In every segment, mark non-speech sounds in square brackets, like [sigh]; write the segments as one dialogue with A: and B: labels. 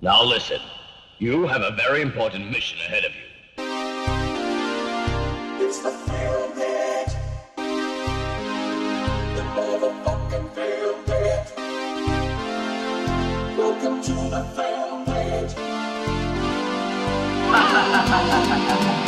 A: Now listen, you have a very important mission ahead of you. It's the field net. The motherfucking field net. Welcome to the field net. [laughs]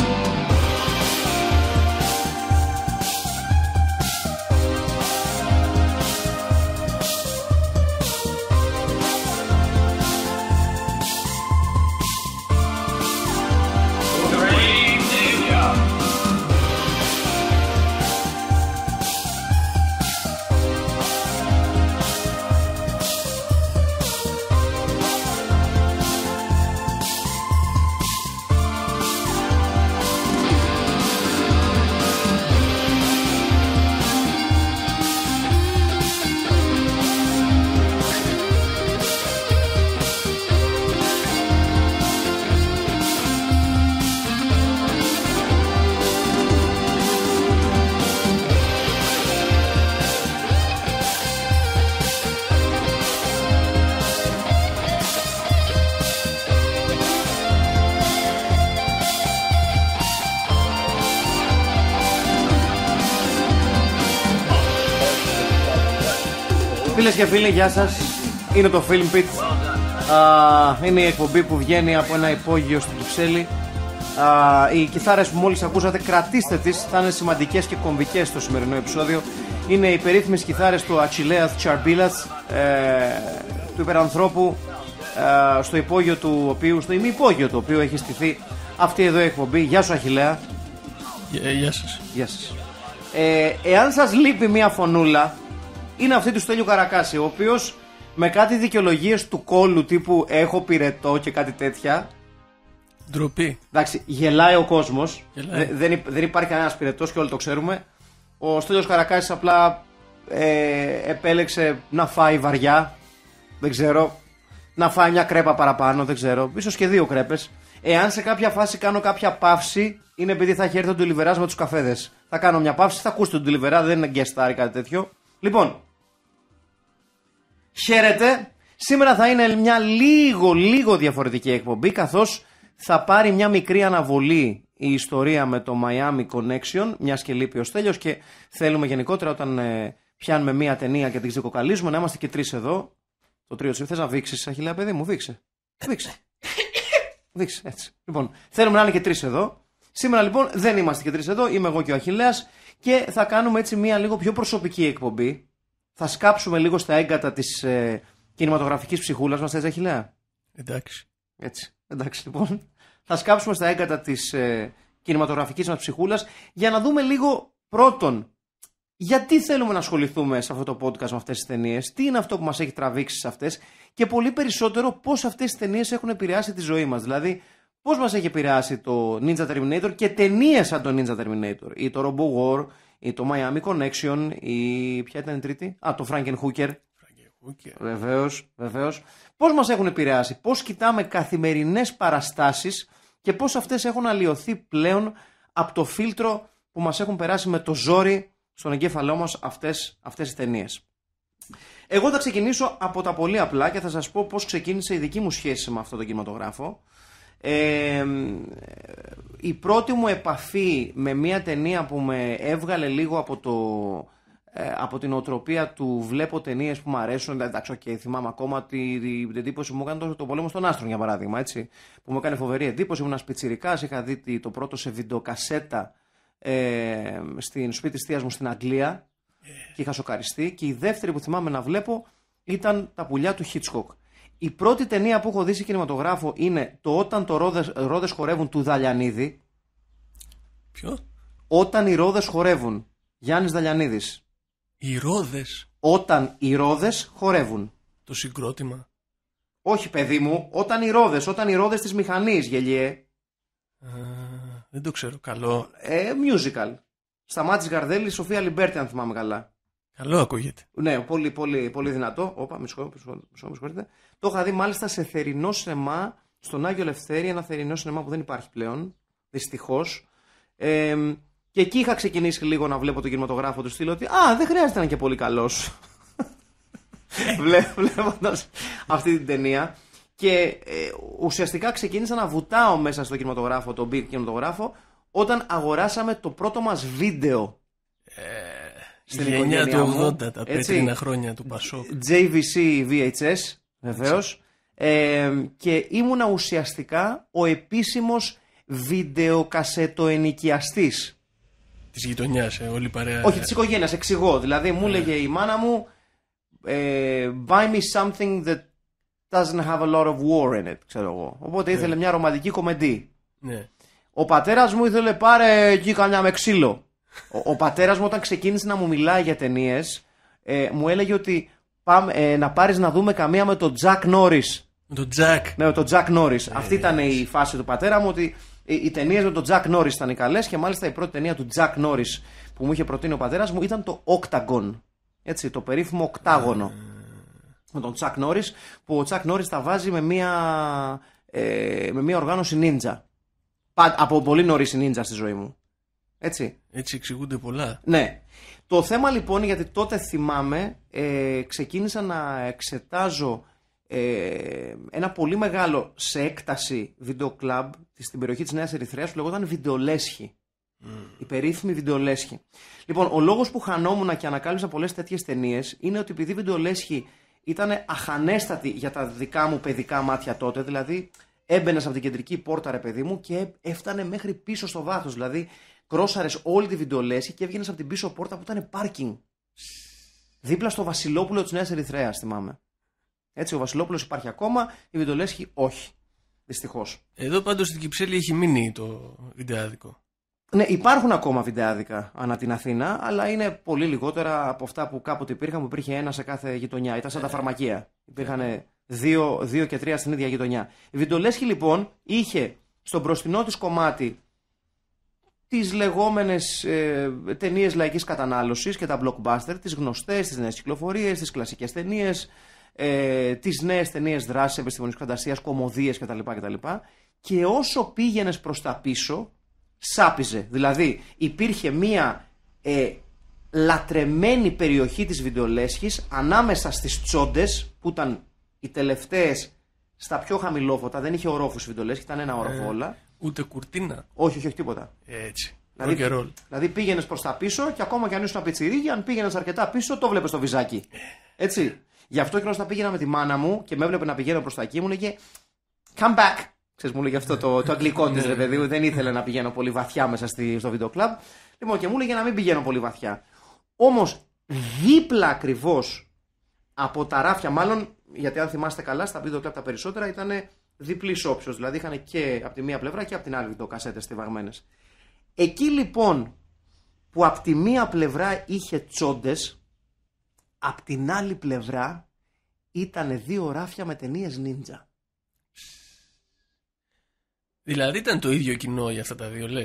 B: Φίλες και φίλοι, γεια σας. Είναι το Film Pit. είναι η εκπομπή που βγαίνει από ένα υπόγειο στην Κυψέλη. οι κιθάρες που μόλις ακούσατε, κρατήστε τις, θα είναι σημαντικές και κομβικές στο σημερινό επεισόδιο. Είναι οι περίφημες κιθάρες του Ατσιλέα Τσαρμπίλα, ε, του υπερανθρώπου, ε, στο υπόγειο του οποίου, στο ημυπόγειο του οποίου έχει στηθεί αυτή εδώ η εκπομπή. Γεια σου Αχιλέα. Ε, γεια σας. Ε, εάν σας λείπει μια φωνούλα, είναι αυτή του Στέλιου Καρακάση, ο οποίος με κάτι δικαιολογίες του κόλλου, τύπου έχω πυρετό και κάτι τέτοια. Ντροπή. Εντάξει, γελάει ο κόσμος. Δεν, δεν υπάρχει κανένας πυρετός και όλοι το ξέρουμε. Ο Στέλιος Καρακάσης απλά ε, επέλεξε να φάει βαριά. Δεν ξέρω. Να φάει μια κρέπα παραπάνω, δεν ξέρω. Ίσως και δύο κρέπες. Εάν σε κάποια φάση κάνω κάποια παύση, είναι επειδή θα έχει έρθει ο με τους καφέδες. Θα κάνω μια παύση, θα ακούσει τον Ντουλιβερά, δεν είναι ή κάτι τέτοιο. Λοιπόν, Χαίρετε. Σήμερα θα είναι μια λίγο, λίγο διαφορετική εκπομπή, καθώς θα πάρει μια μικρή αναβολή η ιστορία με το Miami Connection, μια και λείπει ο Στέλιος και θέλουμε γενικότερα όταν ε, πιάνουμε μια ταινία και την ξεκοκαλίζουμε να είμαστε και τρεις εδώ. Το τρίο της θες να βήξεις, Αχιλέα παιδί μου, βήξε. Βήξε. Δείξε, έτσι. Λοιπόν, θέλουμε να είναι και τρεις εδώ. Σήμερα λοιπόν δεν είμαστε και τρεις εδώ, είμαι εγώ και ο Αχηλέα και θα κάνουμε έτσι μία λίγο πιο προσωπική εκπομπή θα σκάψουμε λίγο στα έγκατα της ε, κινηματογραφικής ψυχούλας μας, έτσι, Αχιλέα. Εντάξει. Έτσι. Εντάξει, λοιπόν. Θα σκάψουμε στα έγκατα της ε, κινηματογραφικής μας ψυχούλας για να δούμε λίγο πρώτον. Γιατί θέλουμε να ασχοληθούμε σε αυτό το podcast με αυτές τις ταινίες, τι είναι αυτό που μας έχει τραβήξει σε αυτές και πολύ περισσότερο πώς αυτές τις ταινίες έχουν επηρεάσει τη ζωή μας, Δηλαδή, πώς μας έχει επηρεάσει το Ninja Terminator και ταινίες σαν το Ninja Terminator ή το Robo War ή το Miami Connection ή ποια ήταν η τρίτη, α το Frankenhooker. βεβαίως, Βεβαίως, βεβαίω. Πώς μας έχουν επηρεάσει, πώς κοιτάμε καθημερινές παραστάσεις και πώς αυτές έχουν αλλοιωθεί πλέον από το φίλτρο που μας έχουν περάσει με το ζόρι στον εγκέφαλό μας αυτές αυτές οι ταινίες. Εγώ θα ξεκινήσω από τα πολύ απλά και θα σας πω πώς ξεκίνησε η δική μου σχέση με αυτό τον κινηματογράφο. Ε, η πρώτη μου επαφή με μια ταινία που με έβγαλε λίγο από, το, ε, από την οτροπία του βλέπω ταινίες που μου αρέσουν. Δηλαδή, εντάξει, okay, θυμάμαι ακόμα την εντύπωση που μου έκανε το, το Πολέμο των Άστρων για παράδειγμα. Έτσι, που μου έκανε φοβερή εντύπωση. Ήμουν σπιτσυρικά, είχα δει το πρώτο σε βιντεοκασέτα ε, στην σπίτι τη μου στην Αγγλία ε. και είχα σοκαριστεί. Και η δεύτερη που θυμάμαι να βλέπω ήταν Τα πουλιά του Χίτσκοκ. Η πρώτη ταινία που έχω δει σε κινηματογράφο είναι το Όταν το Ρόδες, Ρόδες χορεύουν του Δαλιανίδη. Ποιο? Όταν οι Ρόδες χορεύουν. Γιάννης Δαλιανίδης. Οι Ρόδες. Όταν οι Ρόδες χορεύουν.
A: Το συγκρότημα.
B: Όχι παιδί μου, όταν οι Ρόδες, όταν οι Ρόδες της μηχανής γελιέ. δεν το ξέρω, καλό. Ε, musical. Σταμάτης Γαρδέλη, Σοφία Λιμπέρτη αν θυμάμαι καλά. Καλό ακούγεται. Ναι, πολύ, πολύ, πολύ δυνατό. Όπα, με συγχωρείτε. Το είχα δει μάλιστα σε θερινό σεμά στον Άγιο Λευθέρη, ένα θερινό σεμά που δεν υπάρχει πλέον. Δυστυχώς. Ε, και εκεί είχα ξεκινήσει λίγο να βλέπω τον κινηματογράφο του στείλω ότι Α, δεν χρειάζεται να είναι και πολύ καλός. Ε. Βλέποντας αυτή την ταινία. Και ε, ουσιαστικά ξεκίνησα να βουτάω μέσα στο κινηματογράφο, τον big κινηματογράφο, όταν αγοράσαμε το πρώτο μας βίντεο. Ε, στην γενιά του 80, τα πέτρινα χρόνια του Πασόκ. JVC VHS, βεβαίως. Ε, και ήμουνα ουσιαστικά ο επίσημος βιντεοκασετοενοικιαστής.
A: Της γειτονιάς, ε, όλη η παρέα. Όχι, της ε.
B: οικογένειας, εξηγώ. Δηλαδή, μου ναι. έλεγε η μάνα μου, ε, buy me something that doesn't have a lot of war in it, ξέρω εγώ. Οπότε ναι. ήθελε μια ρομαντική κομεντή. Ναι. Ο πατέρας μου ήθελε πάρε εκεί καμιά με ξύλο. Ο, ο πατέρας μου, όταν ξεκίνησε να μου μιλάει για ταινίες, ε, μου έλεγε ότι πάμε, ε, να πάρεις να δούμε καμία με τον Τζακ Νόρις. Με τον Τζακ. Ναι, με τον Τζακ Νόρις. Ε, Αυτή ναι, ήταν η ναι. φάση του πατέρα μου, ότι οι, οι ταινίες με τον Τζακ Νόρις ήταν οι καλές και μάλιστα η πρώτη ταινία του Τζακ Νόρις που μου είχε προτείνει ο πατέρας μου ήταν το Octagon. Έτσι, το περίφημο οκτάγωνο. Ε. Με τον Τζακ Νόρις, που ο Τζακ Νόρις τα βάζει με μία, ε, με μία οργάνωση νίντζα. Από πολύ νωρίς νίντζα στη ζωή μου. Έτσι.
A: Έτσι εξηγούνται πολλά.
B: Ναι. Το θέμα λοιπόν, γιατί τότε θυμάμαι, ε, ξεκίνησα να εξετάζω ε, ένα πολύ μεγάλο σε έκταση βίντεο στην περιοχή της Νέας Ερυθρέας που λεγόταν Βιντεολέσχη. Mm. περίφημη Βιντεολέσχη. Λοιπόν, ο λόγος που χανόμουν και ανακάλυψα πολλές τέτοιες ταινίες είναι ότι επειδή Βιντεολέσχη ήταν αχανέστατη για τα δικά μου παιδικά μάτια τότε, δηλαδή έμπαινες από την κεντρική πόρτα, ρε παιδί μου, και έφτανε μέχρι πίσω στο βάθος. Δηλαδή κρόσαρες όλη τη βιντεολέσχη και έβγαινες από την πίσω πόρτα που ήταν πάρκινγκ. Δίπλα στο Βασιλόπουλο της Νέας Ερυθρέας, θυμάμαι. Έτσι, ο Βασιλόπουλος υπάρχει ακόμα, η βιντεολέσχη όχι. Δυστυχώς.
A: Εδώ πάντως στην Κυψέλη έχει μείνει το βιντεάδικο.
B: Ναι, υπάρχουν ακόμα βιντεάδικα ανά την Αθήνα, αλλά είναι πολύ λιγότερα από αυτά που κάποτε υπήρχαν, που υπήρχε ένα σε κάθε γειτονιά. Ήταν σαν τα ε, φαρμακεία. Ε, υπήρχαν ε, δύο, δύο και τρία στην ίδια γειτονιά. Η Βιντολέσχη λοιπόν είχε στον μπροστινό της κομμάτι τις λεγόμενες ε, ταινίες λαϊκής κατανάλωσης και τα blockbuster, τις γνωστές, τις νέες κυκλοφορίες, τις κλασικές ταινίες, ε, τις νέες ταινίες δράσης, επιστημονικής φαντασίας, κομμωδίες κτλ. Και όσο πήγαινες προς τα πίσω, σάπιζε. Δηλαδή υπήρχε μία ε, λατρεμένη περιοχή της βιντεολέσχης ανάμεσα στις τσόντες που ήταν οι τελευταίες στα πιο χαμηλόφωτα, δεν είχε ορόφους η βιντεολέσχη, ήταν ένα όροφο ε, όλα. Ούτε κουρτίνα. Όχι, όχι, όχι τίποτα.
A: Έτσι. Δηλαδή,
B: δηλαδή πήγαινες προς τα πίσω και ακόμα κι αν ήσουν πιτσιρίκι, αν πήγαινες αρκετά πίσω, το βλέπει το βυζάκι. Ε. Έτσι. Γι' αυτό και όταν πήγαινα με τη μάνα μου και με έβλεπε να πηγαίνω προς τα εκεί, μου έλεγε Come back. Ξέρεις, μου λέγε αυτό το, το αγγλικό της, ρε ναι. Δεν ήθελε να πηγαίνω πολύ βαθιά μέσα στη, στο βίντεο κλαμπ. Λοιπόν, και μου έλεγε να μην πηγαίνω πολύ βαθιά. Όμως, δίπλα ακριβώς από τα ράφια, μάλλον, γιατί αν θυμάστε καλά, στα βίντεο κλαμπ τα περισσότερα ήταν διπλής όψεως. Δηλαδή είχαν και από τη μία πλευρά και από την άλλη βιντεοκασέτες στιβαγμένες. Εκεί λοιπόν που από τη μία πλευρά είχε τσόντες, από την άλλη πλευρά ήταν δύο ράφια με ταινίες νίντζα. Δηλαδή ήταν το ίδιο κοινό για αυτά τα δύο, λες.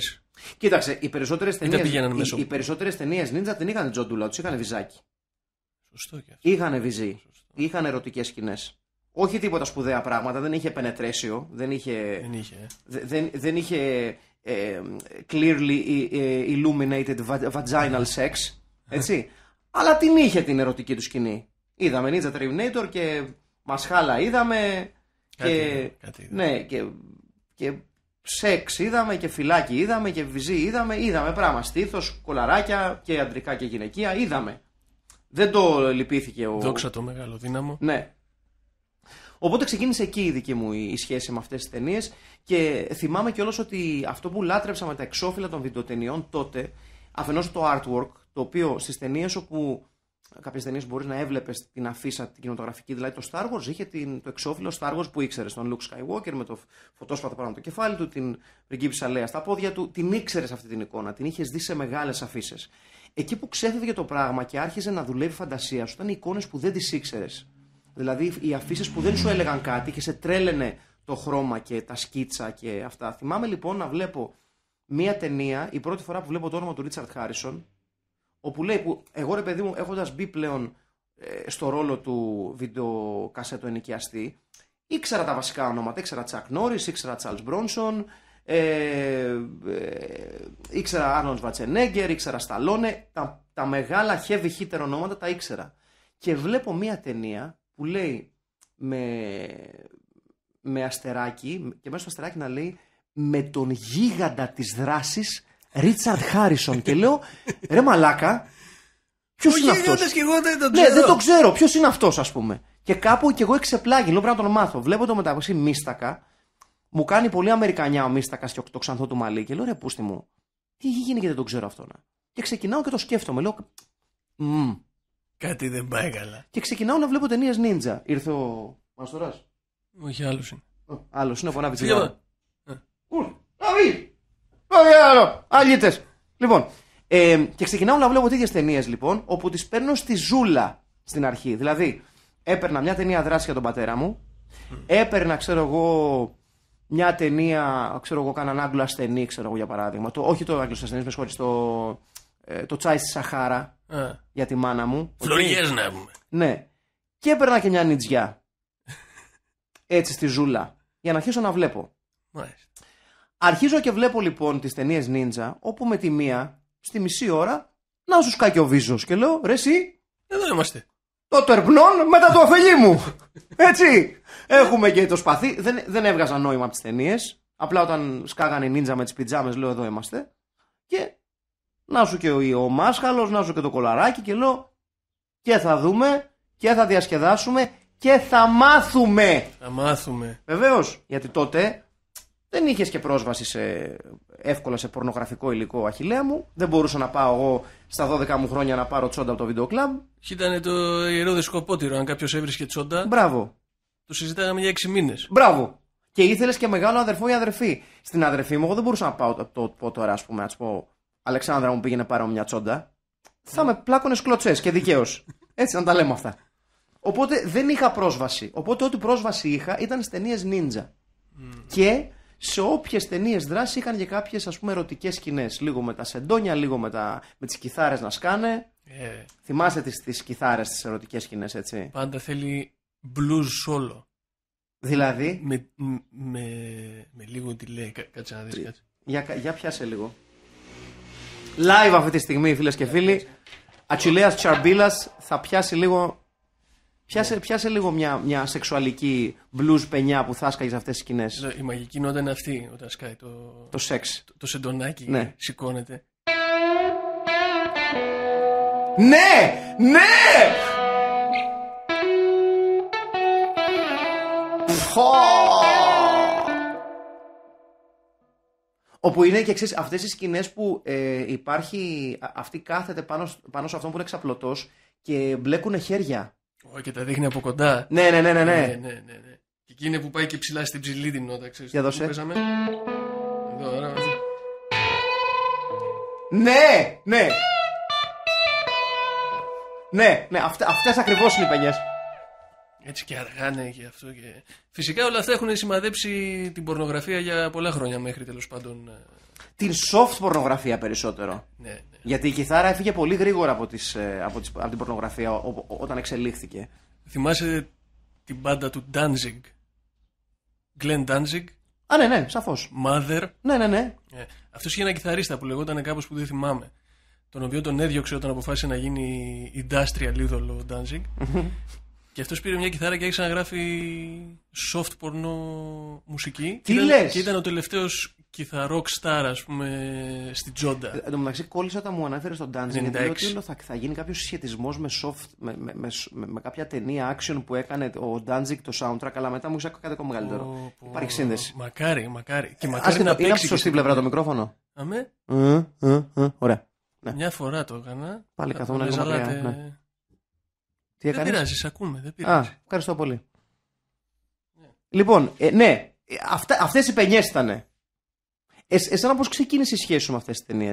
B: Κοίταξε, οι περισσότερες ε, ταινίε. Οι, νίντζα δεν είχαν τζοντούλα, τους είχαν βυζάκι. Σωστό αυτό. Είχαν βυζί. Είχαν ερωτικές σκηνές. Όχι τίποτα σπουδαία πράγματα, δεν είχε πενετρέσιο, δεν είχε, δεν είχε, ε. δεν, είχε ε, clearly ε, illuminated vaginal sex, έτσι. Αλλά την είχε την ερωτική του σκηνή. Είδαμε Ninja Terminator και Μασχάλα είδαμε
A: κάτι, και, ναι,
B: και, και σεξ είδαμε και φυλάκι είδαμε και βυζί είδαμε, είδαμε πράγμα στήθος, κολαράκια και αντρικά και γυναικεία, είδαμε. Δεν το λυπήθηκε ο... Δόξα το μεγάλο δύναμο. Ναι, Οπότε ξεκίνησε εκεί η δική μου η σχέση με αυτές τις ταινίες. Και θυμάμαι κιόλας ότι αυτό που λάτρεψα με τα εξώφυλλα των βιντεοτενιών τότε, αφενός το artwork, το οποίο στις ταινίες όπου κάποιες ταινίες μπορείς να έβλεπες την αφίσα, την κινηματογραφική, δηλαδή το Star Wars, είχε την, το εξώφυλλο Star Wars που ήξερες. Τον Luke Skywalker με το φωτόσπατο πάνω από το κεφάλι του, την πριγκίπισσα Λέα στα πόδια του. Την ήξερες αυτή την εικόνα, την είχες δει σε μεγάλες αφήσει. Εκεί που ξέφευγε το πράγμα και άρχιζε να δουλεύει η φαντασία σου ήταν οι εικόνες που δεν τις ήξερες. Δηλαδή οι αφήσεις που δεν σου έλεγαν κάτι και σε τρέλαινε το χρώμα και τα σκίτσα και αυτά. Θυμάμαι λοιπόν να βλέπω μία ταινία, η πρώτη φορά που βλέπω το όνομα του Ρίτσαρτ Χάρισον, όπου λέει που εγώ ρε παιδί μου έχοντας μπει πλέον ε, στο ρόλο του βιντεοκασέτο ενοικιαστή, ήξερα τα βασικά ονόματα. Ήξερα Τσακ Νόρις, ήξερα Τσάλ Μπρόνσον, ε, ε, ήξερα Άρνον Βατσενέγκερ, ήξερα Σταλόνε. Τα, τα μεγάλα heavy hitter ονόματα τα ήξερα. Και βλέπω μία ταινία που λέει με, με αστεράκι και μέσα στο αστεράκι να λέει με τον γίγαντα της δράσης Ρίτσαρντ Χάρισον και λέω ρε μαλάκα Ποιος είναι αυτός.
A: δεν Ναι, δεν το ξέρω.
B: Ποιος είναι αυτός, ας πούμε. Και κάπου και εγώ εξεπλάγει, λέω πρέπει να τον μάθω. Βλέπω το μεταξύ Μίστακα, μου κάνει πολύ Αμερικανιά ο Μίστακας και το ξανθό του μαλλί. Και λέω ρε πούστη μου, τι έχει γίνει και δεν το ξέρω αυτό. Και ξεκινάω και το σκέφτομαι. Λέω,
A: Κάτι δεν πάει καλά.
B: Και ξεκινάω να βλέπω ταινίες Ninja. Ήρθε ο Μαστοράς. Όχι, άλλος είναι. Άλλος είναι, φωνάβει τσιγάρο. Αλίτε. Λοιπόν, ε, και ξεκινάω να βλέπω τέτοιες ταινίες λοιπόν, όπου τις παίρνω στη ζούλα στην αρχή. Δηλαδή, έπαιρνα μια ταινία δράση για τον πατέρα μου, έπαιρνα, ξέρω εγώ, μια ταινία, ξέρω εγώ, κάναν Άγγλο ασθενή, ξέρω εγώ για παράδειγμα. όχι το Άγγλος ασθενής, με συγχωρείτε, το, ε, το τσάι στη Σαχάρα. Ε. Για τη μάνα μου.
A: Φλωριέ να έχουμε.
B: Ναι. Και έπαιρνα και μια νιτζιά. Έτσι στη ζούλα. Για να αρχίσω να βλέπω. Αρχίζω και βλέπω λοιπόν τις ταινίες νίντζα. όπου με τη μία, στη μισή ώρα, να σου σκάει και ο βίζος. Και λέω, ρε, εσύ. Εδώ είμαστε. Το τερπνόν μετά το αφελί μου. Έτσι. Έχουμε και το σπαθί. Δεν, δεν έβγαζα νόημα από τις ταινίες. Απλά όταν σκάγανε οι νίντζα με τις πιτζάμες, λέω εδώ είμαστε. Και να σου και ο, μάσχαλος, να σου και το κολαράκι και λέω και θα δούμε και θα διασκεδάσουμε και θα μάθουμε.
A: Θα μάθουμε.
B: Βεβαίως. Γιατί τότε δεν είχες και πρόσβαση σε, εύκολα σε πορνογραφικό υλικό αχηλέα μου. Δεν μπορούσα να πάω εγώ στα 12 μου χρόνια να πάρω τσόντα από το βίντεο κλαμπ. Ήταν το ιερό δισκοπότηρο. Αν κάποιος έβρισκε τσόντα. Μπράβο. Το συζητάγαμε για 6 μήνες. Μπράβο. Και ήθελες και μεγάλο αδερφό ή αδερφή. Στην αδερφή μου, εγώ δεν μπορούσα να πάω το, το, το τώρα, ας πούμε, α πω Αλεξάνδρα μου πήγαινε πάρω μια τσόντα, θα με πλάκωνες κλωτσές και δικαίως. Έτσι να τα λέμε αυτά. Οπότε δεν είχα πρόσβαση. Οπότε ό,τι πρόσβαση είχα ήταν στις ταινίες Ninja. Και σε όποιες ταινίες δράση είχαν και κάποιες ας πούμε ερωτικές σκηνές. Λίγο με τα σεντόνια, λίγο με, τα... με τις κιθάρες να σκάνε. Yeah. Ε. Θυμάστε τις τις κιθάρες τις ερωτικές σκηνές, έτσι.
A: Πάντα θέλει blues solo. Δηλαδή. Με,
B: με, με λίγο κάτσε να δεις. Για, για πιάσε λίγο live αυτή τη στιγμή, φίλες και φίλοι. Ατσιλέα Τσαρμπίλας θα πιάσει λίγο. Πιάσε, πιάσε λίγο μια, μια σεξουαλική blues πενιά που θα σε αυτές τις σκηνές.
A: Ναι, η μαγική νότα είναι αυτή όταν σκάει το. Το σεξ. Το, το σεντονάκι ναι. σηκώνεται.
B: Ναι! Ναι! Φω! Όπου είναι και εξή, αυτές οι σκηνές που ε, υπάρχει, αυτή κάθεται πάνω, σε αυτόν που είναι ξαπλωτός και μπλέκουν χέρια.
A: Ω, και τα δείχνει από κοντά. Ναι ναι ναι, ναι, ναι, ναι, ναι. ναι. Και εκεί είναι που πάει και ψηλά στην ψηλή την νότα, ξέρεις. Για δώσε. Παίζαμε. Εδώ, εδώ.
B: ναι, ναι. Ναι, ναι, αυτές ακριβώς είναι οι παινιές.
A: Έτσι και αργά, ναι, και αυτό. Και...
B: Φυσικά όλα αυτά έχουν
A: σημαδέψει την πορνογραφία για πολλά χρόνια μέχρι τέλος πάντων. Ε.
B: Την soft πορνογραφία περισσότερο. Ναι, ναι. Γιατί η κιθάρα έφυγε πολύ γρήγορα από, τις, ε, από, τις, από την πορνογραφία όταν εξελίχθηκε.
A: Θυμάσαι την μπάντα του Danzig. Γκλεν Danzig. Α, ναι, ναι, σαφώς. Mother. Ναι, ναι, ναι. Ε, Αυτός είχε ένα κιθαρίστα που λεγόταν κάπως που δεν θυμάμαι. Τον οποίο τον έδιωξε όταν αποφάσισε να γίνει industrial είδωλο ο Danzig. Και αυτός πήρε μια κιθάρα και άρχισε να γράφει soft πορνό
B: μουσική. Τι και ήταν, Και ήταν
A: ο τελευταίος κιθαρόκ στάρ, ας πούμε, στην Τζόντα.
B: Ε, εν τω μεταξύ, κόλλησα όταν μου ανέφερε στον Τάντζι. Γιατί λέω ότι θα, θα γίνει κάποιος σχετισμός με soft, με, με, με, με, κάποια ταινία action που έκανε ο Ντάντζικ το soundtrack, αλλά μετά μου ξάκουσα κάτι ακόμα μεγαλύτερο. Υπάρχει σύνδεση. Μακάρι, μακάρι. Και ε, μακάρι να να είναι πλευρά το μικρόφωνο. Αμέ. Ε, ωραία.
A: Ναι. Μια φορά το έκανα. Πάλι καθόμουν να
B: τι δεν πειράζει, ακούμε. Δεν πειράζει. Α, ευχαριστώ πολύ. Λοιπόν, ε, ναι. Λοιπόν, ναι, αυτές οι παινιές ήταν. εσένα πώς ξεκίνησε η σχέση σου με αυτές τις ταινίες.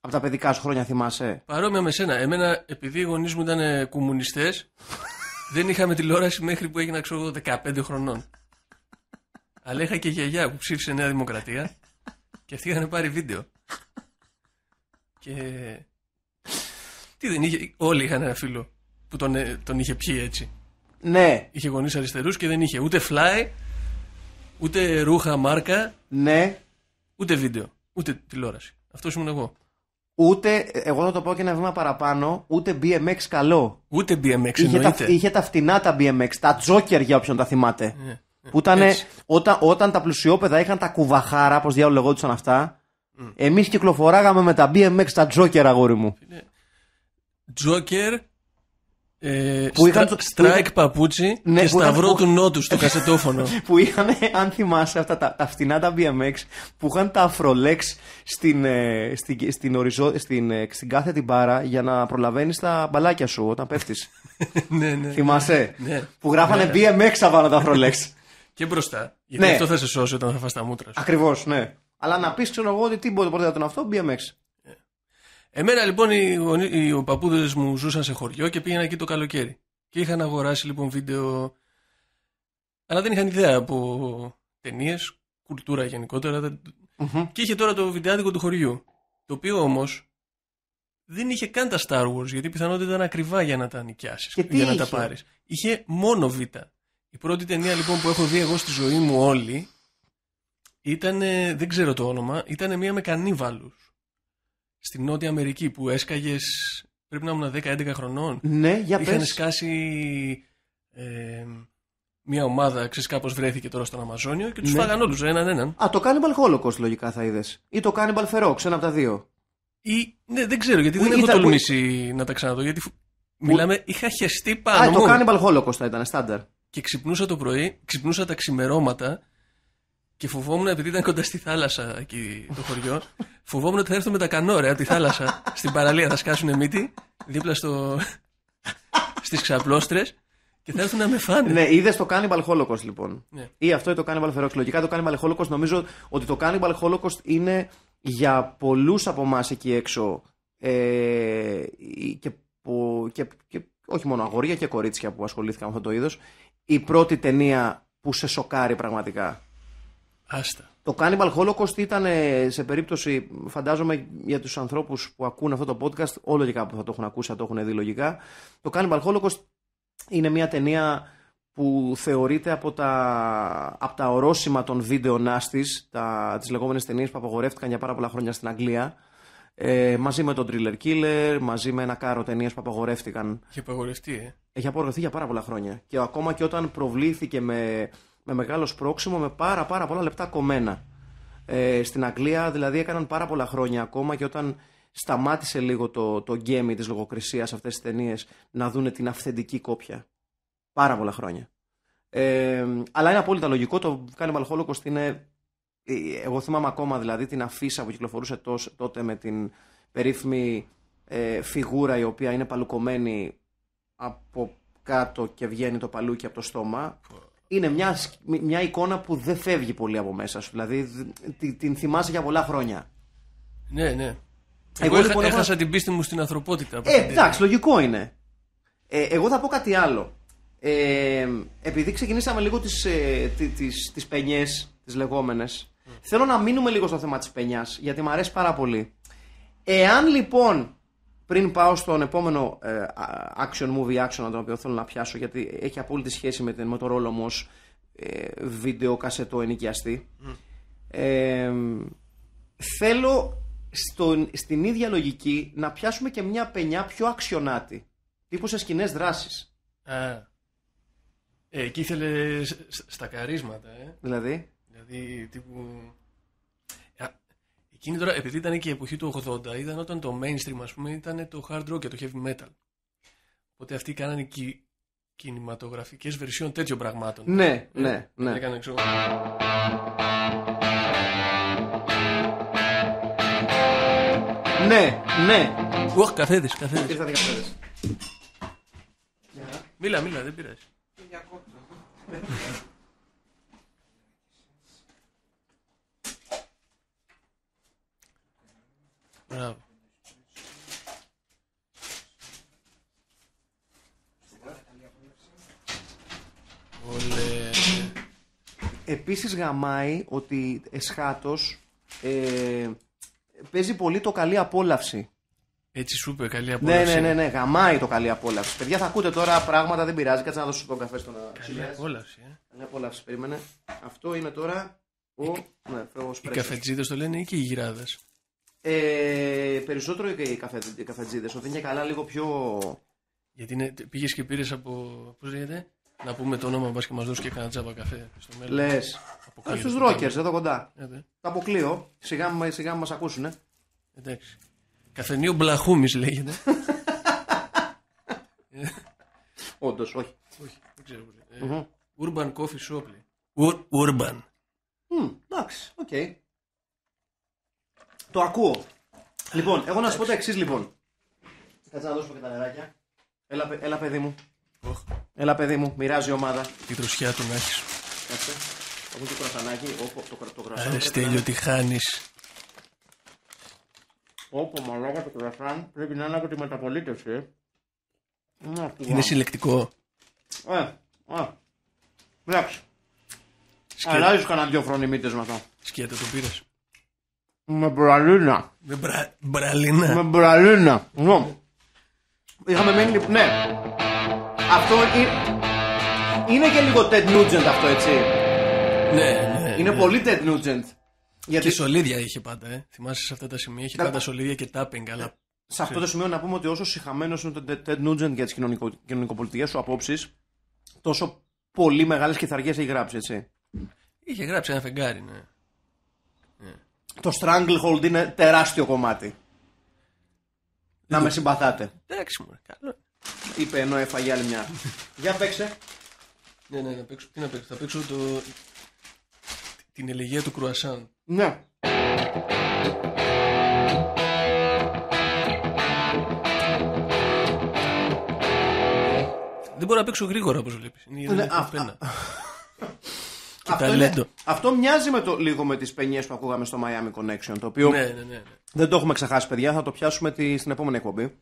B: Από τα παιδικά σου χρόνια θυμάσαι.
A: Παρόμοια με σένα. Εμένα, επειδή οι γονείς μου ήταν κομμουνιστές, [laughs] δεν είχαμε τηλεόραση μέχρι που έγινα ξέρω 15 χρονών. Αλλά είχα και γιαγιά που ψήφισε Νέα Δημοκρατία και αυτοί είχαν πάρει βίντεο. Και. Τι δεν είχε. Όλοι είχαν ένα φίλο που τον, ε, τον είχε πιει έτσι. Ναι. Είχε γονείς αριστερούς και δεν είχε ούτε fly, ούτε ρούχα μάρκα. Ναι. Ούτε βίντεο, ούτε τηλεόραση. Αυτό ήμουν εγώ.
B: Ούτε, εγώ θα το πω και ένα βήμα παραπάνω, ούτε BMX καλό. Ούτε BMX είχε Τα, είχε τα φτηνά τα BMX, τα Joker για όποιον τα θυμάται. Ναι, ναι. που όταν, όταν τα πλουσιόπεδα είχαν τα κουβαχάρα, πώ διάλογο λεγόντουσαν αυτά, mm. εμείς κυκλοφοράγαμε με τα BMX τα τζόκερ, αγόρι μου.
A: Τζόκερ, ε, που είχαν, strike παπούτσι και σταυρό του νότου στο κασετόφωνο. [laughs]
B: που είχαν, αν θυμάσαι, αυτά τα, τα φτηνά τα BMX που είχαν τα αφρολέξ ε, στην, στην, ε, στην, κάθε την μπάρα για να προλαβαίνεις τα μπαλάκια σου όταν πέφτεις. [laughs] ναι, ναι. Θυμάσαι. Ναι, ναι. Που γράφανε ναι. BMX απάνω τα αφρολέξ. [laughs] και
A: μπροστά. Γιατί αυτό θα σε σώσει όταν θα φας τα μούτρα σου. Ακριβώς, ναι.
B: Αλλά να πεις, ξέρω εγώ, ότι τι μπορεί να τον
A: αυτό, BMX. Εμένα λοιπόν οι, οι, οι παππούδες μου ζούσαν σε χωριό και πήγαινα εκεί το καλοκαίρι. Και είχαν αγοράσει λοιπόν βίντεο. Αλλά δεν είχαν ιδέα από ταινίες, κουλτούρα γενικότερα. Και είχε τώρα το βιντεάδικο του χωριού. Το οποίο όμως δεν είχε καν τα Star Wars γιατί πιθανότητα ήταν ακριβά για να τα νοικιάσεις, για να τα πάρεις. Είχε μόνο Β. Η πρώτη ταινία λοιπόν που έχω δει εγώ στη ζωή μου όλη ήταν, δεν ξέρω το όνομα, ήταν μία με κανίβαλους στη Νότια Αμερική που έσκαγες. Πρέπει να ήμουν 10-11 χρονών. Ναι, για Είχαν σκάσει ε, μια ομάδα, ξέρεις, κάπως βρέθηκε τώρα στον Αμαζόνιο και τους ναι. φάγαν
B: όλους έναν έναν. Α, το Cannibal Holocaust λογικά θα είδες. Ή το Cannibal Ferox, ξένα από τα δύο. Ή,
A: ναι, δεν ξέρω γιατί δεν ήταν, έχω τολμήσει να τα ξαναδώ. Γιατί που... μιλάμε, είχα χεστεί πάνω. Α, το Cannibal Holocaust θα ήταν, στάνταρ. Και ξυπνούσα το πρωί, ξυπνούσα τα ξημερώματα και φοβόμουν επειδή ήταν κοντά στη θάλασσα εκεί το χωριό. Φοβόμουν ότι θα έρθουν με τα κανόρε από τη θάλασσα [laughs] στην παραλία. Θα σκάσουν μύτη δίπλα στο... [laughs]
B: στις ξαπλώστρες και θα έρθουν να με φάνε. Ναι, είδες το Cannibal Holocaust λοιπόν. Ναι. Ή αυτό είναι το Cannibal Ferox. Λογικά το Cannibal Holocaust νομίζω ότι το Cannibal Holocaust είναι για πολλούς από εμάς εκεί έξω ε, και, και, και όχι μόνο αγόρια και κορίτσια που ασχολήθηκαν με αυτό το είδος, η πρώτη ταινία που σε σοκάρει πραγματικά. Άστα. Το Cannibal Holocaust ήταν σε περίπτωση, φαντάζομαι για τους ανθρώπους που ακούν αυτό το podcast, όλο και κάπου θα το έχουν ακούσει, θα το έχουν δει λογικά. Το Cannibal Holocaust είναι μια ταινία που θεωρείται από τα, από τα ορόσημα των βίντεο νάστης, τα, τις λεγόμενες ταινίες που απαγορεύτηκαν για πάρα πολλά χρόνια στην Αγγλία, ε, μαζί με τον Thriller Killer, μαζί με ένα κάρο ταινίες που απαγορεύτηκαν. Έχει
A: απαγορευτεί, ε.
B: Έχει απαγορευτεί για πάρα πολλά χρόνια. Και ακόμα και όταν προβλήθηκε με με μεγάλο σπρόξιμο, με πάρα, πάρα πολλά λεπτά κομμένα. Ε, στην Αγγλία δηλαδή έκαναν πάρα πολλά χρόνια ακόμα και όταν σταμάτησε λίγο το, το γκέμι της λογοκρισίας αυτές τις ταινίες να δούνε την αυθεντική κόπια. Πάρα πολλά χρόνια. Ε, αλλά είναι απόλυτα λογικό, το κάνει Μαλχόλοκος είναι... Ε, εγώ θυμάμαι ακόμα δηλαδή την αφίσα που κυκλοφορούσε τότε με την περίφημη ε, φιγούρα η οποία είναι παλουκωμένη από κάτω και βγαίνει το παλούκι από το στόμα είναι μια, μια εικόνα που δεν φεύγει πολύ από μέσα σου. Δηλαδή την, θυμάσαι για πολλά χρόνια. Ναι, ναι. Εγώ, Εγώ λοιπόν, έχασα
A: την πίστη μου στην ανθρωπότητα. Ε, εντάξει,
B: λογικό είναι. Ε, εγώ θα πω κάτι άλλο. Ε, επειδή ξεκινήσαμε λίγο τις, ε, τις, τις πενιές, τις λεγόμενες, θέλω να μείνουμε λίγο στο θέμα της πενιάς, γιατί μου αρέσει πάρα πολύ. Εάν λοιπόν πριν πάω στον επόμενο ε, action movie action τον οποίο θέλω να πιάσω γιατί έχει απόλυτη σχέση με, την, με το ρόλο μου ως βίντεο κασετό ενοικιαστή mm. θέλω στον, στην ίδια λογική να πιάσουμε και μια πενιά πιο αξιονάτη τύπου σε σκηνές δράσης Α, ε, ε, εκεί ήθελες στα καρίσματα
A: ε. δηλαδή δηλαδή τύπου Εκείνη τώρα, επειδή ήταν και η εποχή του 80, ήταν όταν το mainstream, ας πούμε, ήταν το hard rock και το heavy metal. Οπότε αυτοί κάνανε κι, κινηματογραφικές βερσιών τέτοιων πραγμάτων. Ναι, ε, ναι, ναι. Έκανε ξέρω.
B: Ναι, ναι. Ωχ, καθέδες, καθέδες. Ήρθατε καθέδες.
A: Μίλα, μίλα, δεν πειράζει. Μπράβο.
B: Επίσης γαμάει ότι εσχάτος ε, παίζει πολύ το καλή απόλαυση.
A: Έτσι σου είπε, καλή ναι, απόλαυση. Ναι, ναι, ναι, ναι,
B: γαμάει το καλή απόλαυση. Παιδιά, θα ακούτε τώρα πράγματα, δεν πειράζει. Κάτσε να δώσω τον καφέ στον Καλή απόλαυση, ε. Καλή απόλαυση, περίμενε. Αυτό είναι τώρα ο. Οι, ναι,
A: οι το λένε ή και οι γυράδες.
B: Ε, περισσότερο οι καφετζίδε. Όταν είναι καλά, λίγο πιο. Γιατί
A: πήγες και πήρες από. Πώς λέγεται. Να πούμε το όνομα, μα και μας δώσεις και κανένα τζάμπα καφέ στο μέλλον. Λες.
B: Στου ρόκερ εδώ κοντά. Ε, Τα αποκλείω. Σιγά, σιγά μας ακούσουνε.
A: Εντάξει. Καφενείο Μπλαχούμης λέγεται. [laughs] Όντως, όχι. Όχι, δεν ξέρω. Ε, Urban Coffee Shop.
B: urban. οκ. Το ακούω. Λοιπόν, εγώ να σου πω το εξής λοιπόν. Κάτσε να δώσω και τα νεράκια. Έλα, έλα παιδί μου. Έλα, παιδί μου, μοιράζει η ομάδα. Τι τροσιά του να έχεις. Κάτσε. Έχω και κρασανάκι. Όπου το, το κρασάν. Στέλιο, τι χάνεις. Όπου μαλάκα το κρασάν πρέπει να είναι από τη μεταπολίτευση. Είναι συλλεκτικό. Ε, ε. Εντάξει. Αλλάζεις κανένα δυο φρονιμίτες μετά. σκέτα το πήρες. Με μπραλίνα. Με μπρα... μπραλίνα. Με μπραλίνα. Ναι. Είχαμε μένει. Ναι. Αυτό είναι. Είναι και λίγο Ted Nugent αυτό, έτσι. Ναι, ναι. Είναι ναι. πολύ
A: Ted Nugent. Γιατί... Και σολίδια είχε πάντα, ε. Θυμάσαι σε αυτά τα σημεία. Είχε πάντα σολίδια και τάπινγκ, αλλά. Σε αυτό το
B: σημείο να πούμε ότι όσο συχαμένος είναι το Ted Nugent για τις κοινωνικο... κοινωνικοπολιτικές σου απόψεις, τόσο πολύ μεγάλες κεθαριέ έχει γράψει, έτσι.
A: Είχε γράψει ένα φεγγάρι, ναι το Stranglehold
B: είναι τεράστιο κομμάτι. Να με λοιπόν. συμπαθάτε. Εντάξει, μου καλό. Είπε ενώ έφαγε άλλη μια.
A: Για παίξε. Ναι, ναι, να παίξω. Τι να παίξω. Θα παίξω το... την ελεγία του κρουασάν. Ναι. Δεν μπορώ να παίξω γρήγορα όπως βλέπεις. Είναι ναι, α, αυτό,
B: αυτό μοιάζει με το, λίγο με τις παινιές που ακούγαμε στο Miami Connection. Το οποίο ναι, ναι, ναι, ναι, δεν το έχουμε ξεχάσει, παιδιά. Θα το πιάσουμε τη, στην επόμενη εκπομπή.